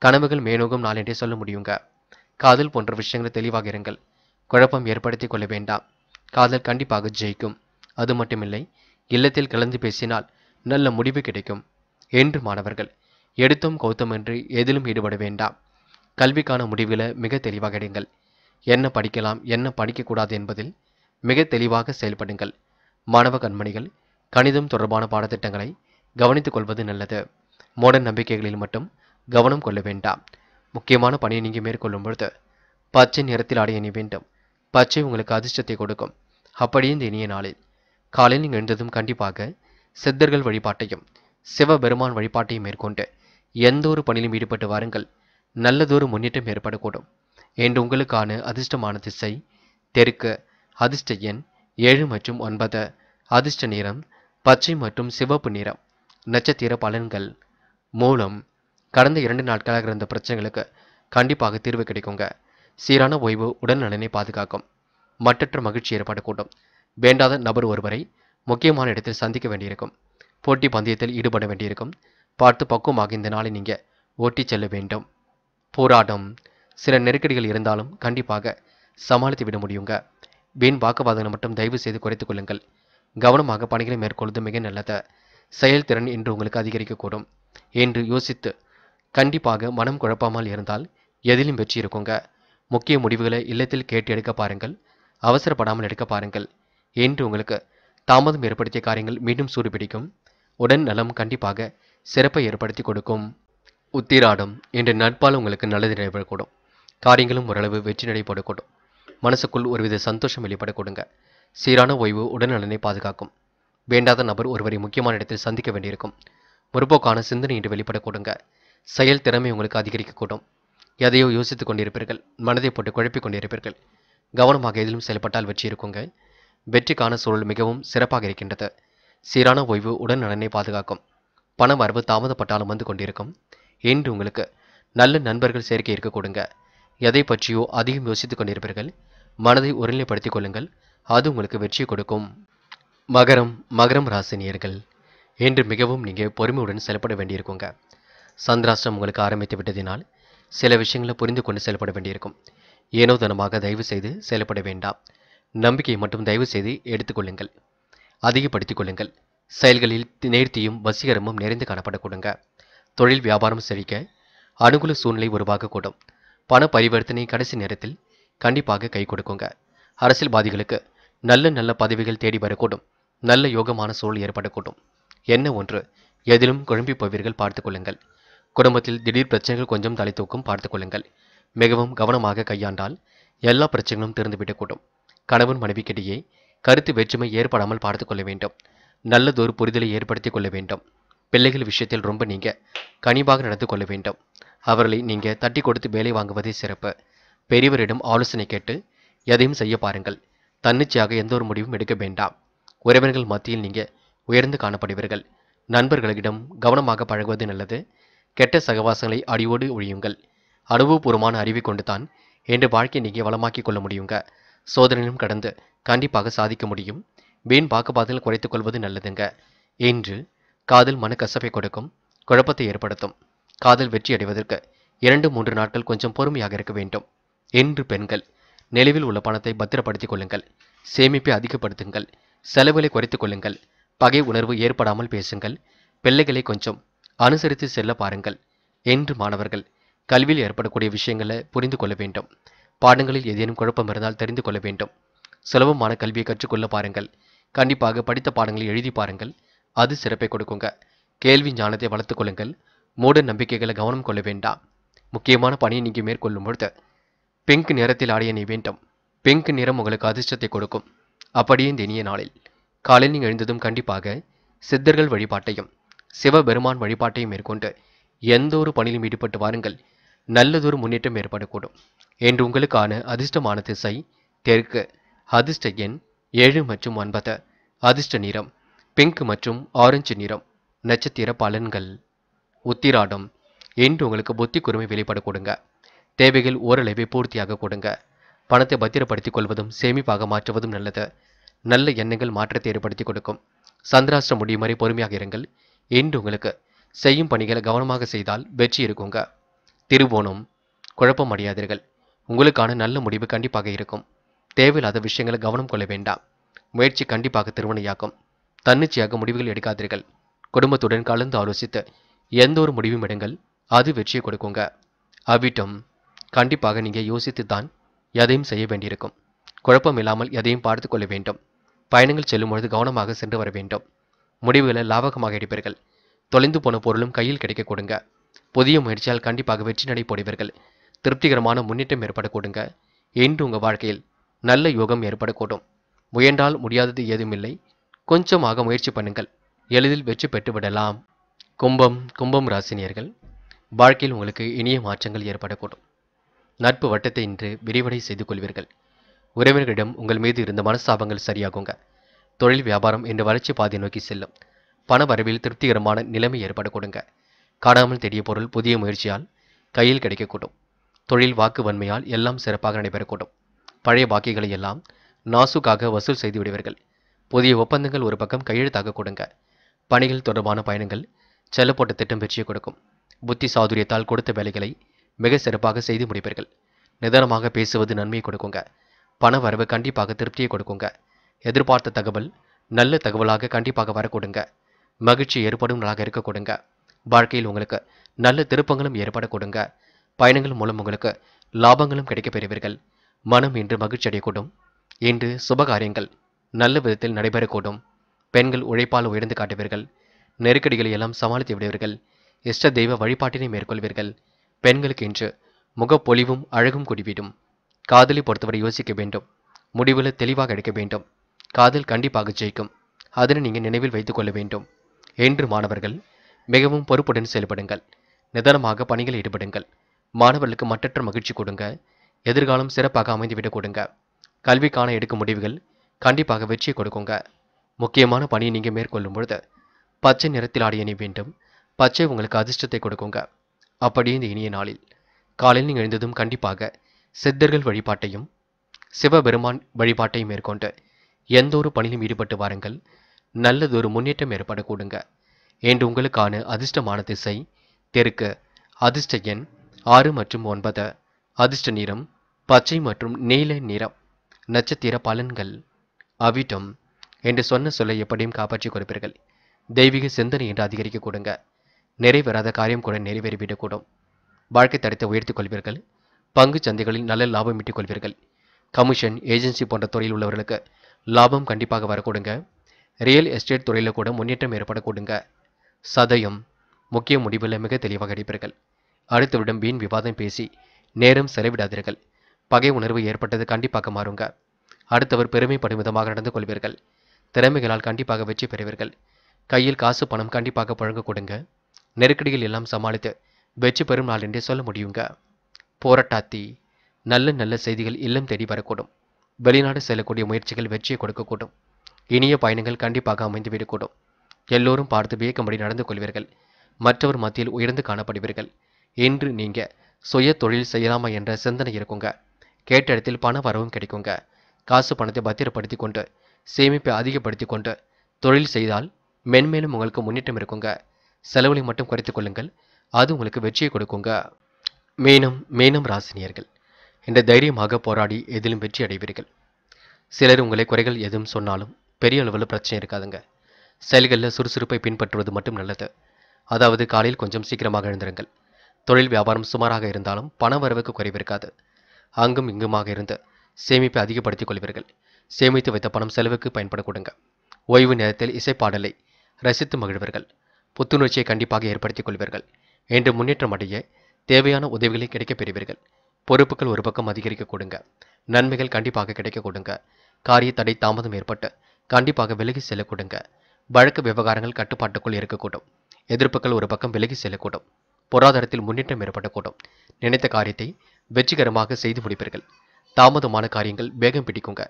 கனவுகள் மேலோகம் நாள் என்றே சொல்ல முடியுங்க காதல் போன்ற விஷயங்கள் தெளிவாக இருங்கள் குழப்பம் ஏற்படுத்தி கொள்ள வேண்டாம் காதல் கண்டிப்பாக ஜெயிக்கும் அது மட்டுமில்லை இல்லத்தில் கலந்து பேசினால் நல்ல முடிவு கிடைக்கும் என்று மாணவர்கள் எடுத்தும் கௌத்தம் என்று எதிலும் ஈடுபட வேண்டாம் கல்விக்கான முடிவில் மிக தெளிவாக எடுங்கள் என்ன படிக்கலாம் என்ன படிக்கக்கூடாது என்பதில் மிக தெளிவாக செயல்படுங்கள் மாணவ கண்மணிகள் கணிதம் தொடர்பான பாடத்திட்டங்களை கவனித்துக் கொள்வது நல்லது மோடன் நம்பிக்கைகளில் மட்டும் கவனம் கொள்ள வேண்டாம் முக்கியமான பணியை நீங்கள் மேற்கொள்ளும் பொழுது பச்சை நிறத்தில் அடைய வேண்டும் பச்சை உங்களுக்கு அதிர்ஷ்டத்தை கொடுக்கும் அப்படியே இந்த இனிய நாளில் காலையில் நீங்கள் எழுந்ததும் கண்டிப்பாக சித்தர்கள் வழிபாட்டையும் சிவபெருமான் வழிபாட்டையும் மேற்கொண்டு எந்த ஒரு பணியிலும் ஈடுபட்டு வாருங்கள் நல்லதொரு முன்னேற்றம் ஏற்படக்கூடும் என்று உங்களுக்கான அதிர்ஷ்டமான திசை தெற்கு அதிர்ஷ்ட எண் ஏழு மற்றும் ஒன்பது அதிர்ஷ்ட நிறம் பச்சை மற்றும் சிவப்பு நிறம் நட்சத்திர பலன்கள் மூலம் கடந்த இரண்டு நாட்களாக இருந்த பிரச்சனைகளுக்கு கண்டிப்பாக தீர்வு கிடைக்குங்க சீரான ஓய்வு உடல் நலனை பாதுகாக்கும் மற்றற்ற மகிழ்ச்சி ஏற்படக்கூடும் வேண்டாத நபர் ஒருவரை முக்கியமான இடத்தில் சந்திக்க வேண்டியிருக்கும் போட்டி பந்தயத்தில் ஈடுபட வேண்டியிருக்கும் பார்த்து பக்குவமாக இந்த நாளை நீங்கள் ஓட்டிச் செல்ல வேண்டும் போராட்டம் சில நெருக்கடிகள் இருந்தாலும் கண்டிப்பாக சமாளித்து விட முடியுங்க வீண் வாக்குவாதங்களை மட்டும் தயவு செய்து குறைத்துக் கொள்ளுங்கள் கவனமாக பணிகளை மேற்கொள்வது மிக நல்லத செயல்திறன் இன்று உங்களுக்கு அதிகரிக்கக்கூடும் என்று யோசித்து கண்டிப்பாக மனம் குழப்பாமல் இருந்தால் எதிலும் வெற்றி இருக்குங்க முக்கிய முடிவுகளை இல்லத்தில் கேட்டு எடுக்க பாருங்கள் அவசரப்படாமல் எடுக்க பாருங்கள் என்று உங்களுக்கு தாமதம் ஏற்படுத்திய காரியங்கள் மீண்டும் சூடுபிடிக்கும் உடன் நலம் கண்டிப்பாக சிறப்பை ஏற்படுத்தி கொடுக்கும் உத்திராடம் என்ற நட்பால் உங்களுக்கு நல்லது நடைபெறக்கூடும் காரியங்களும் ஓரளவு வெற்றி நடைபெறக்கூடும் மனசுக்குள் ஒருவித சந்தோஷம் வெளிப்படக்கூடுங்க சீரான ஓய்வு உடல்நலனை பாதுகாக்கும் வேண்டாத நபர் ஒருவரை முக்கியமான இடத்தில் சந்திக்க வேண்டியிருக்கும் முற்போக்கான சிந்தனை என்று வெளிப்படக்கூடுங்க செயல் திறமை உங்களுக்கு அதிகரிக்கக்கூடும் எதையோ யோசித்துக் கொண்டிருப்பீர்கள் மனதை போட்டு குழப்பிக் கொண்டிருப்பீர்கள் கவனமாக எதிலும் செயல்பட்டால் வெற்றி இருக்குங்க வெற்றிக்கான சூழல் மிகவும் சிறப்பாக இருக்கின்றது சீரான ஓய்வு உடல் நலனை பாதுகாக்கும் பண வரவு தாமதப்பட்டாலும் வந்து கொண்டிருக்கும் இன்று உங்களுக்கு நல்ல நண்பர்கள் சேர்க்கை இருக்க கொடுங்க எதை பற்றியோ அதிகம் யோசித்துக் கொண்டிருப்பீர்கள் மனதை ஒருநிலைப்படுத்திக் கொள்ளுங்கள் அது உங்களுக்கு வெற்றி கொடுக்கும் மகரம் மகரம் ராசினியர்கள் இன்று மிகவும் நீங்கள் பொறுமையுடன் செயல்பட வேண்டியிருக்குங்க சந்திராஷ்டிரம் உங்களுக்கு ஆரம்பித்து விட்டதினால் சில விஷயங்களை புரிந்து கொண்டு செயல்பட வேண்டியிருக்கும் ஏனோ தனமாக தயவு செய்து செயல்பட வேண்டாம் நம்பிக்கை மட்டும் தயவு செய்து எடுத்துக்கொள்ளுங்கள் அதிகப்படுத்திக் கொள்ளுங்கள் செயல்களில் நேர்த்தியும் வசீகரமும் நிறைந்து காணப்படக்கூடுங்க தொழில் வியாபாரம் செழிக்க அனுகூல சூழ்நிலை உருவாகக்கூடும் பண பரிவர்த்தனை கடைசி நேரத்தில் கண்டிப்பாக கை கொடுக்குங்க அரசியல்வாதிகளுக்கு நல்ல நல்ல பதவிகள் தேடி வரக்கூடும் நல்ல யோகமான சூழல் ஏற்படக்கூடும் என்ன ஒன்று எதிலும் குழம்பி போவீர்கள் பார்த்துக்கொள்ளுங்கள் குடும்பத்தில் திடீர் பிரச்சனைகள் கொஞ்சம் தலை தூக்கும் பார்த்துக்கொள்ளுங்கள் மிகவும் கவனமாக கையாண்டால் எல்லா பிரச்சனைகளும் திறந்துவிடக்கூடும் கணவன் மனைவிக்கிடையே கருத்து வேற்றுமை ஏற்படாமல் பார்த்து கொள்ள வேண்டும் நல்லதொரு புரிதலை ஏற்படுத்தி கொள்ள வேண்டும் பிள்ளைகள் விஷயத்தில் ரொம்ப நீங்கள் கனிவாக நடந்து கொள்ள வேண்டும் அவர்களை நீங்கள் தட்டி கொடுத்து வேலை வாங்குவதே சிறப்பு பெரியவரிடம் ஆலோசனை கேட்டு எதையும் செய்ய பாருங்கள் தன்னிச்சையாக எந்த ஒரு முடிவும் எடுக்க வேண்டாம் உறவினர்கள் மத்தியில் நீங்கள் உயர்ந்து காணப்படுவீர்கள் நண்பர்களிடம் கவனமாக பழகுவது நல்லது கெட்ட சகவாசங்களை அடியோடு ஒழியுங்கள் அனுபவபூர்வமான அறிவை கொண்டு தான் என்று வாழ்க்கையை நீங்கள் வளமாக்கிக் கொள்ள முடியுங்க சோதனையிலும் கடந்து கண்டிப்பாக சாதிக்க முடியும் வீண் பாக்குபாதையில் குறைத்துக் கொள்வது நல்லதுங்க என்று காதல் கசப்பை கொடுக்கும் குழப்பத்தை ஏற்படுத்தும் காதல் வெற்றி அடைவதற்கு இரண்டு மூன்று நாட்கள் கொஞ்சம் பொறுமையாக இருக்க வேண்டும் என்று பெண்கள் நிலவில் உள்ள பணத்தை பத்திரப்படுத்திக் கொள்ளுங்கள் சேமிப்பை அதிகப்படுத்துங்கள் செலவுகளை குறைத்துக் கொள்ளுங்கள் பகை உணர்வு ஏற்படாமல் பேசுங்கள் பிள்ளைகளை கொஞ்சம் அனுசரித்து செல்ல பாருங்கள் என்று மாணவர்கள் கல்வியில் ஏற்படக்கூடிய விஷயங்களை புரிந்து கொள்ள வேண்டும் பாடங்களில் ஏதேனும் குழப்பம் இருந்தால் தெரிந்து கொள்ள வேண்டும் சுலபமான கல்வியை கற்றுக்கொள்ள பாருங்கள் கண்டிப்பாக படித்த பாடங்களை எழுதி பாருங்கள் அது சிறப்பை கொடுக்குங்க கேள்வி ஞானத்தை வளர்த்துக் கொள்ளுங்கள் மூட நம்பிக்கைகளை கவனம் கொள்ள வேண்டாம் முக்கியமான பணியை நீங்கள் மேற்கொள்ளும் பொழுது பிங்க் நிறத்தில் ஆடைய நீ வேண்டும் பிங்க் நிறம் உங்களுக்கு அதிர்ஷ்டத்தை கொடுக்கும் அப்படியே இந்த இனிய நாளில் காலை நீங்கள் எழுந்ததும் கண்டிப்பாக சித்தர்கள் வழிபாட்டையும் சிவபெருமான் வழிபாட்டையும் மேற்கொண்டு எந்த ஒரு பணியிலும் ஈடுபட்டு வாருங்கள் நல்லதொரு முன்னேற்றம் ஏற்படக்கூடும் என்று உங்களுக்கான அதிர்ஷ்டமான திசை தெற்கு அதிர்ஷ்ட எண் ஏழு மற்றும் ஒன்பது அதிர்ஷ்ட நிறம் பிங்க் மற்றும் ஆரஞ்சு நிறம் நட்சத்திர பலன்கள் உத்திராடம் என்று உங்களுக்கு புத்தி குருமை வெளிப்பட கொடுங்க தேவைகள் ஓரளவை பூர்த்தியாக கொடுங்க பணத்தை பத்திரப்படுத்திக் கொள்வதும் சேமிப்பாக மாற்றுவதும் நல்லது நல்ல எண்ணங்கள் மாற்றத்தை ஏற்படுத்தி கொடுக்கும் சந்திராஷ்டிரம் முடியும் வரை பொறுமையாக இருங்கள் என்று உங்களுக்கு செய்யும் பணிகளை கவனமாக செய்தால் வெற்றி இருக்குங்க திருவோணம் குழப்பம் அடையாதீர்கள் உங்களுக்கான நல்ல முடிவு கண்டிப்பாக இருக்கும் தேவையில்லாத விஷயங்களை கவனம் கொள்ள வேண்டாம் முயற்சி கண்டிப்பாக திருவணையாகும் தன்னிச்சையாக முடிவுகள் எடுக்காதீர்கள் குடும்பத்துடன் கலந்து ஆலோசித்து எந்த ஒரு முடிவும் எடுங்கள் அது வெற்றியை கொடுக்குங்க அவிட்டும் கண்டிப்பாக நீங்கள் யோசித்து தான் எதையும் செய்ய வேண்டியிருக்கும் குழப்பம் இல்லாமல் எதையும் பார்த்து கொள்ள வேண்டும் பயணங்கள் செல்லும் பொழுது கவனமாக சென்று வர வேண்டும் முடிவுகளை லாபகமாக எடுப்பீர்கள் தொலைந்து போன பொருளும் கையில் கிடைக்க கொடுங்க புதிய முயற்சியால் கண்டிப்பாக வெற்றி நடை போடுவீர்கள் திருப்திகரமான முன்னேற்றம் ஏற்படக்கூடுங்க என்று உங்கள் வாழ்க்கையில் நல்ல யோகம் ஏற்படக்கூடும் முயன்றால் முடியாதது ஏதுமில்லை கொஞ்சமாக முயற்சி பண்ணுங்கள் எளிதில் வெற்றி பெற்றுவிடலாம் கும்பம் கும்பம் ராசினியர்கள் வாழ்க்கையில் உங்களுக்கு இனிய மாற்றங்கள் ஏற்படக்கூடும் நட்பு வட்டத்தை இன்று விரிவடை செய்து கொள்வீர்கள் உறவினர்களிடம் உங்கள் மீது இருந்த மனஸ்தாபங்கள் சரியாகுங்க தொழில் வியாபாரம் இன்று வளர்ச்சி பாதை நோக்கி செல்லும் பண வரவில் திருப்திகரமான நிலைமை ஏற்படக்கூடுங்க காணாமல் தெரிய பொருள் புதிய முயற்சியால் கையில் கிடைக்கக்கூடும் தொழில் வாக்கு வன்மையால் எல்லாம் சிறப்பாக நடைபெறக்கூடும் பழைய பாக்கிகளை எல்லாம் நாசுக்காக வசூல் செய்து விடுவீர்கள் புதிய ஒப்பந்தங்கள் ஒரு பக்கம் கையெழுத்தாக கொடுங்க பணிகள் தொடர்பான பயணங்கள் செல்லப்போட்ட திட்டம் வெற்றியை கொடுக்கும் புத்தி சாதுரியத்தால் கொடுத்த வேலைகளை மிக சிறப்பாக செய்து முடிப்பீர்கள் நிதானமாக பேசுவது நன்மையை கொடுக்குங்க பண வரவு கண்டிப்பாக திருப்தியை கொடுக்குங்க எதிர்பார்த்த தகவல் நல்ல தகவலாக கண்டிப்பாக வரக்கூடுங்க மகிழ்ச்சி ஏற்படும் நாளாக இருக்கக்கூடுங்க வாழ்க்கையில் உங்களுக்கு நல்ல திருப்பங்களும் ஏற்படக்கூடுங்க பயணங்கள் மூலம் உங்களுக்கு லாபங்களும் கிடைக்கப்பெறுவீர்கள் பெறுவீர்கள் மனம் இன்று மகிழ்ச்சி அடையக்கூடும் இன்று சுபகாரியங்கள் நல்ல விதத்தில் நடைபெறக்கூடும் பெண்கள் உழைப்பால் உயர்ந்து காட்டுவீர்கள் நெருக்கடிகளை எல்லாம் சமாளித்து விடுவீர்கள் இஷ்ட தெய்வ வழிபாட்டினை மேற்கொள்வீர்கள் பெண்களுக்கு இன்று முகப்பொலிவும் அழகும் குடிவிடும் காதலை பொறுத்தவரை யோசிக்க வேண்டும் முடிவில் தெளிவாக எடுக்க வேண்டும் காதல் கண்டிப்பாக ஜெயிக்கும் அதனை நீங்கள் நினைவில் வைத்துக்கொள்ள வேண்டும் என்று மாணவர்கள் மிகவும் பொறுப்புடன் செயல்படுங்கள் நிதானமாக பணியில் ஈடுபடுங்கள் மாணவர்களுக்கு மட்டற்ற மகிழ்ச்சி கொடுங்க எதிர்காலம் சிறப்பாக அமைந்துவிட கொடுங்க கல்விக்கான எடுக்கும் முடிவுகள் கண்டிப்பாக வெற்றியை கொடுக்குங்க முக்கியமான பணியை நீங்கள் மேற்கொள்ளும் பொழுது பச்சை நிறத்தில் ஆடிய இனி வேண்டும் பச்சை உங்களுக்கு அதிர்ஷ்டத்தை கொடுக்குங்க அப்படியே இந்த இனிய நாளில் காலையில் நீங்கள் எழுந்ததும் கண்டிப்பாக சித்தர்கள் வழிபாட்டையும் சிவபெருமான் வழிபாட்டையும் மேற்கொண்டு எந்த ஒரு பணியிலும் ஈடுபட்டு வாருங்கள் நல்லதொரு முன்னேற்றம் ஏற்படக்கூடுங்க என்று உங்களுக்கான அதிர்ஷ்டமான திசை தெற்கு அதிர்ஷ்ட எண் ஆறு மற்றும் ஒன்பது அதிர்ஷ்ட நிறம் பச்சை மற்றும் நீல நிறம் நட்சத்திர பலன்கள் அவிட்டம் என்று சொன்ன சொல்லை எப்படியும் காப்பாற்றி கொடுப்பீர்கள் தெய்வீக சிந்தனை என்று அதிகரிக்க கொடுங்க நிறைவேறாத காரியம் கூட நிறைவேறிவிடக்கூடும் வாழ்க்கை தரத்தை உயர்த்திக் கொள்வீர்கள் பங்கு சந்தைகளில் நல்ல லாபம் ஈட்டிக் கொள்வீர்கள் கமிஷன் ஏஜென்சி போன்ற துறையில் உள்ளவர்களுக்கு லாபம் கண்டிப்பாக வரக்கூடுங்க ரியல் எஸ்டேட் துறையில் கூட முன்னேற்றம் ஏற்படக்கூடுங்க சதயம் முக்கிய முடிவில் மிக தெளிவாக அடிப்பீர்கள் அடுத்தவிடம் வீண் விவாதம் பேசி நேரம் செலவிடாதீர்கள் பகை உணர்வு ஏற்பட்டது கண்டிப்பாக மாறுங்க அடுத்தவர் பெருமைப்படும் விதமாக நடந்து கொள்வீர்கள் திறமைகளால் கண்டிப்பாக வெற்றி பெறுவீர்கள் கையில் காசு பணம் கண்டிப்பாக பழங்க கொடுங்க நெருக்கடியில் எல்லாம் சமாளித்து வெற்றி பெறும் நாள் என்றே சொல்ல முடியுங்க போராட்டாத்தி நல்ல நல்ல செய்திகள் இல்லம் தேடி வரக்கூடும் வெளிநாடு செல்லக்கூடிய முயற்சிகள் வெற்றியை கொடுக்கக்கூடும் இனிய பயணங்கள் கண்டிப்பாக அமைந்துவிடக்கூடும் எல்லோரும் பார்த்து வியக்கும்படி நடந்து கொள்வீர்கள் மற்றவர் மத்தியில் உயர்ந்து காணப்படுவீர்கள் இன்று நீங்கள் சுய தொழில் செய்யலாமா என்ற சிந்தனை இருக்குங்க கேட்ட இடத்தில் பண வரவும் கிடைக்குங்க காசு பணத்தை பத்திரப்படுத்தி கொண்டு சேமிப்பை அதிகப்படுத்தி கொண்டு தொழில் செய்தால் மென்மேலும் உங்களுக்கு முன்னேற்றம் இருக்குங்க செலவுகளை மட்டும் குறைத்து கொள்ளுங்கள் அது உங்களுக்கு வெற்றியை கொடுக்குங்க மீனம் மீனம் ராசினியர்கள் என்ற தைரியமாக போராடி எதிலும் வெற்றி அடைவீர்கள் சிலர் உங்களை குறைகள் எதுவும் சொன்னாலும் பெரிய அளவில் பிரச்சனை இருக்காதுங்க செயல்களில் சுறுசுறுப்பை பின்பற்றுவது மட்டும் நல்லது அதாவது காலையில் கொஞ்சம் சீக்கிரமாக எழுந்திருங்கள் தொழில் வியாபாரம் சுமாராக இருந்தாலும் பண வரவுக்கு குறைவிருக்காது அங்கும் இங்குமாக இருந்து சேமிப்பை அதிகப்படுத்திக் கொள்வீர்கள் சேமித்து வைத்த பணம் செலவுக்கு பயன்பட கொடுங்க ஓய்வு நேரத்தில் இசைப்பாடலை ரசித்து மகிழ்வீர்கள் புத்துணர்ச்சியை கண்டிப்பாக ஏற்படுத்திக் கொள்வீர்கள் என்று முன்னேற்றம் அடைய தேவையான உதவிகளை கிடைக்கப் பெறுவீர்கள் பொறுப்புகள் ஒரு பக்கம் அதிகரிக்க கொடுங்க நன்மைகள் கண்டிப்பாக கிடைக்க கொடுங்க காரிய தடை தாமதம் ஏற்பட்டு கண்டிப்பாக விலகி செல்லக்கூடுங்க வழக்கு விவகாரங்கள் கட்டுப்பாட்டுக்குள் இருக்கக்கூடும் எதிர்ப்புகள் ஒரு பக்கம் விலகி செல்லக்கூடும் பொருளாதாரத்தில் முன்னேற்றம் ஏற்படக்கூடும் நினைத்த காரியத்தை வெற்றிகரமாக செய்து முடிப்பீர்கள் தாமதமான காரியங்கள் வேகம் பிடிக்குங்க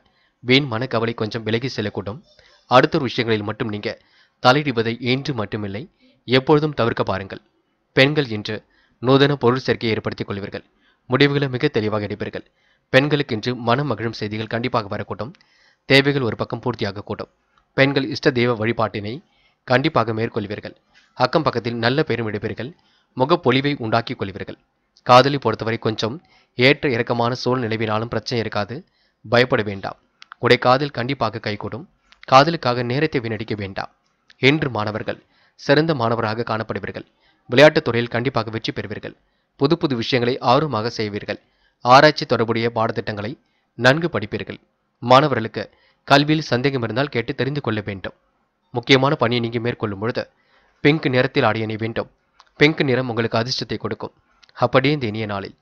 வீண் மனக்கவலை கொஞ்சம் விலகி செல்லக்கூடும் அடுத்த ஒரு விஷயங்களில் மட்டும் நீங்க தலையிடுவதை என்று மட்டுமில்லை எப்பொழுதும் தவிர்க்க பாருங்கள் பெண்கள் இன்று நூதன பொருள் சேர்க்கையை ஏற்படுத்திக் கொள்வீர்கள் முடிவுகளை மிக தெளிவாக எடுப்பீர்கள் பெண்களுக்கு இன்று மனம் மகிழும் செய்திகள் கண்டிப்பாக வரக்கூடும் தேவைகள் ஒரு பக்கம் பூர்த்தியாக கூடும் பெண்கள் இஷ்ட தெய்வ வழிபாட்டினை கண்டிப்பாக மேற்கொள்வீர்கள் அக்கம் பக்கத்தில் நல்ல பெரும் எடுப்பீர்கள் முகப்பொலிவை உண்டாக்கி கொள்வீர்கள் காதலி பொறுத்தவரை கொஞ்சம் ஏற்ற இறக்கமான சூழ் நிலவினாலும் பிரச்சனை இருக்காது பயப்பட வேண்டாம் உடைய காதல் கண்டிப்பாக கைகூடும் காதலுக்காக நேரத்தை வீணடிக்க வேண்டாம் என்று மாணவர்கள் சிறந்த மாணவராக காணப்படுவீர்கள் விளையாட்டுத் துறையில் கண்டிப்பாக வெற்றி பெறுவீர்கள் புது புது விஷயங்களை ஆர்வமாக செய்வீர்கள் ஆராய்ச்சி தொடர்புடைய பாடத்திட்டங்களை நன்கு படிப்பீர்கள் மாணவர்களுக்கு கல்வியில் சந்தேகம் இருந்தால் கேட்டு தெரிந்து கொள்ள வேண்டும் முக்கியமான பணியை நீங்கள் மேற்கொள்ளும் பொழுது பிங்க் நிறத்தில் ஆடிய வேண்டும் பிங்க் நிறம் உங்களுக்கு அதிர்ஷ்டத்தை கொடுக்கும் அப்படியே இந்த இனிய நாளில்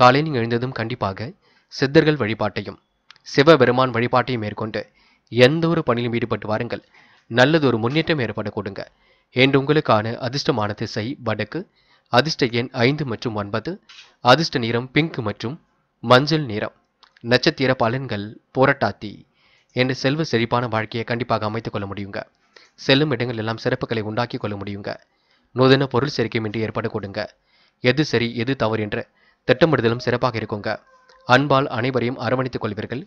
காலையில் எழுந்ததும் கண்டிப்பாக சித்தர்கள் வழிபாட்டையும் சிவபெருமான் வழிபாட்டையும் மேற்கொண்டு எந்த ஒரு பணியிலும் ஈடுபட்டு வாருங்கள் நல்லது ஒரு முன்னேற்றம் ஏற்பட கொடுங்க என்று உங்களுக்கான அதிர்ஷ்டமான திசை வடக்கு அதிர்ஷ்ட எண் ஐந்து மற்றும் ஒன்பது அதிர்ஷ்ட நிறம் பிங்க் மற்றும் மஞ்சள் நிறம் நட்சத்திர பலன்கள் போராட்டாத்தி என்று செல்வ செழிப்பான வாழ்க்கையை கண்டிப்பாக அமைத்துக் கொள்ள முடியுங்க செல்லும் இடங்கள் எல்லாம் சிறப்புகளை உண்டாக்கி கொள்ள முடியுங்க நூதன பொருள் சேர்க்கையும் என்று ஏற்பாடு கொடுங்க எது சரி எது தவறு என்று திட்டமிடுதலும் சிறப்பாக இருக்குங்க அன்பால் அனைவரையும் அரவணைத்துக் கொள்வீர்கள்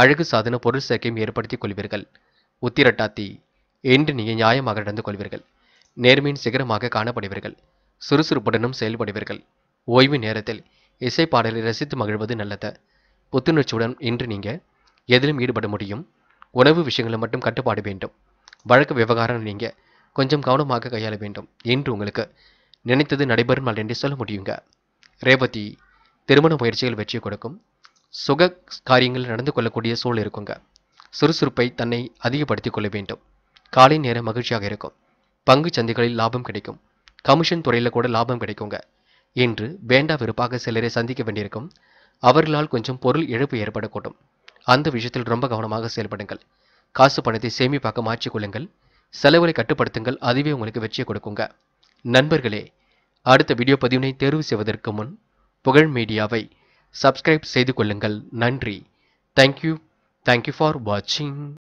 அழகு சாதன பொருள் சேர்க்கையும் ஏற்படுத்திக் கொள்வீர்கள் உத்திரட்டாத்தி என்று நீங்கள் நியாயமாக நடந்து கொள்வீர்கள் நேர்மையின் சிகரமாக காணப்படுவீர்கள் சுறுசுறுப்புடனும் செயல்படுவீர்கள் ஓய்வு நேரத்தில் இசை ரசித்து மகிழ்வது நல்லது புத்துணர்ச்சியுடன் இன்று நீங்கள் எதிலும் ஈடுபட முடியும் உணவு விஷயங்களை மட்டும் கட்டுப்பாடு வேண்டும் வழக்கு விவகாரம் நீங்கள் கொஞ்சம் கவனமாக கையாள வேண்டும் என்று உங்களுக்கு நினைத்தது நடைபெறும் அல்ல என்று சொல்ல முடியுங்க ரேவதி திருமண முயற்சிகள் வெற்றி கொடுக்கும் சுக காரியங்கள் நடந்து கொள்ளக்கூடிய சூழல் இருக்குங்க சுறுசுறுப்பை தன்னை அதிகப்படுத்திக் கொள்ள வேண்டும் காலை நேரம் மகிழ்ச்சியாக இருக்கும் பங்கு சந்தைகளில் லாபம் கிடைக்கும் கமிஷன் துறையில் கூட லாபம் கிடைக்குங்க என்று வேண்டா வெறுப்பாக சிலரை சந்திக்க வேண்டியிருக்கும் அவர்களால் கொஞ்சம் பொருள் இழப்பு ஏற்படக்கூடும் அந்த விஷயத்தில் ரொம்ப கவனமாக செயல்படுங்கள் காசு பணத்தை சேமிப்பாக மாற்றிக்கொள்ளுங்கள் செலவுகளை கட்டுப்படுத்துங்கள் அதுவே உங்களுக்கு வெற்றியை கொடுக்குங்க நண்பர்களே அடுத்த வீடியோ பதிவினை தேர்வு செய்வதற்கு முன் புகழ் மீடியாவை சப்ஸ்கிரைப் செய்து கொள்ளுங்கள் நன்றி தேங்க்யூ தேங்க்யூ ஃபார் வாட்சிங்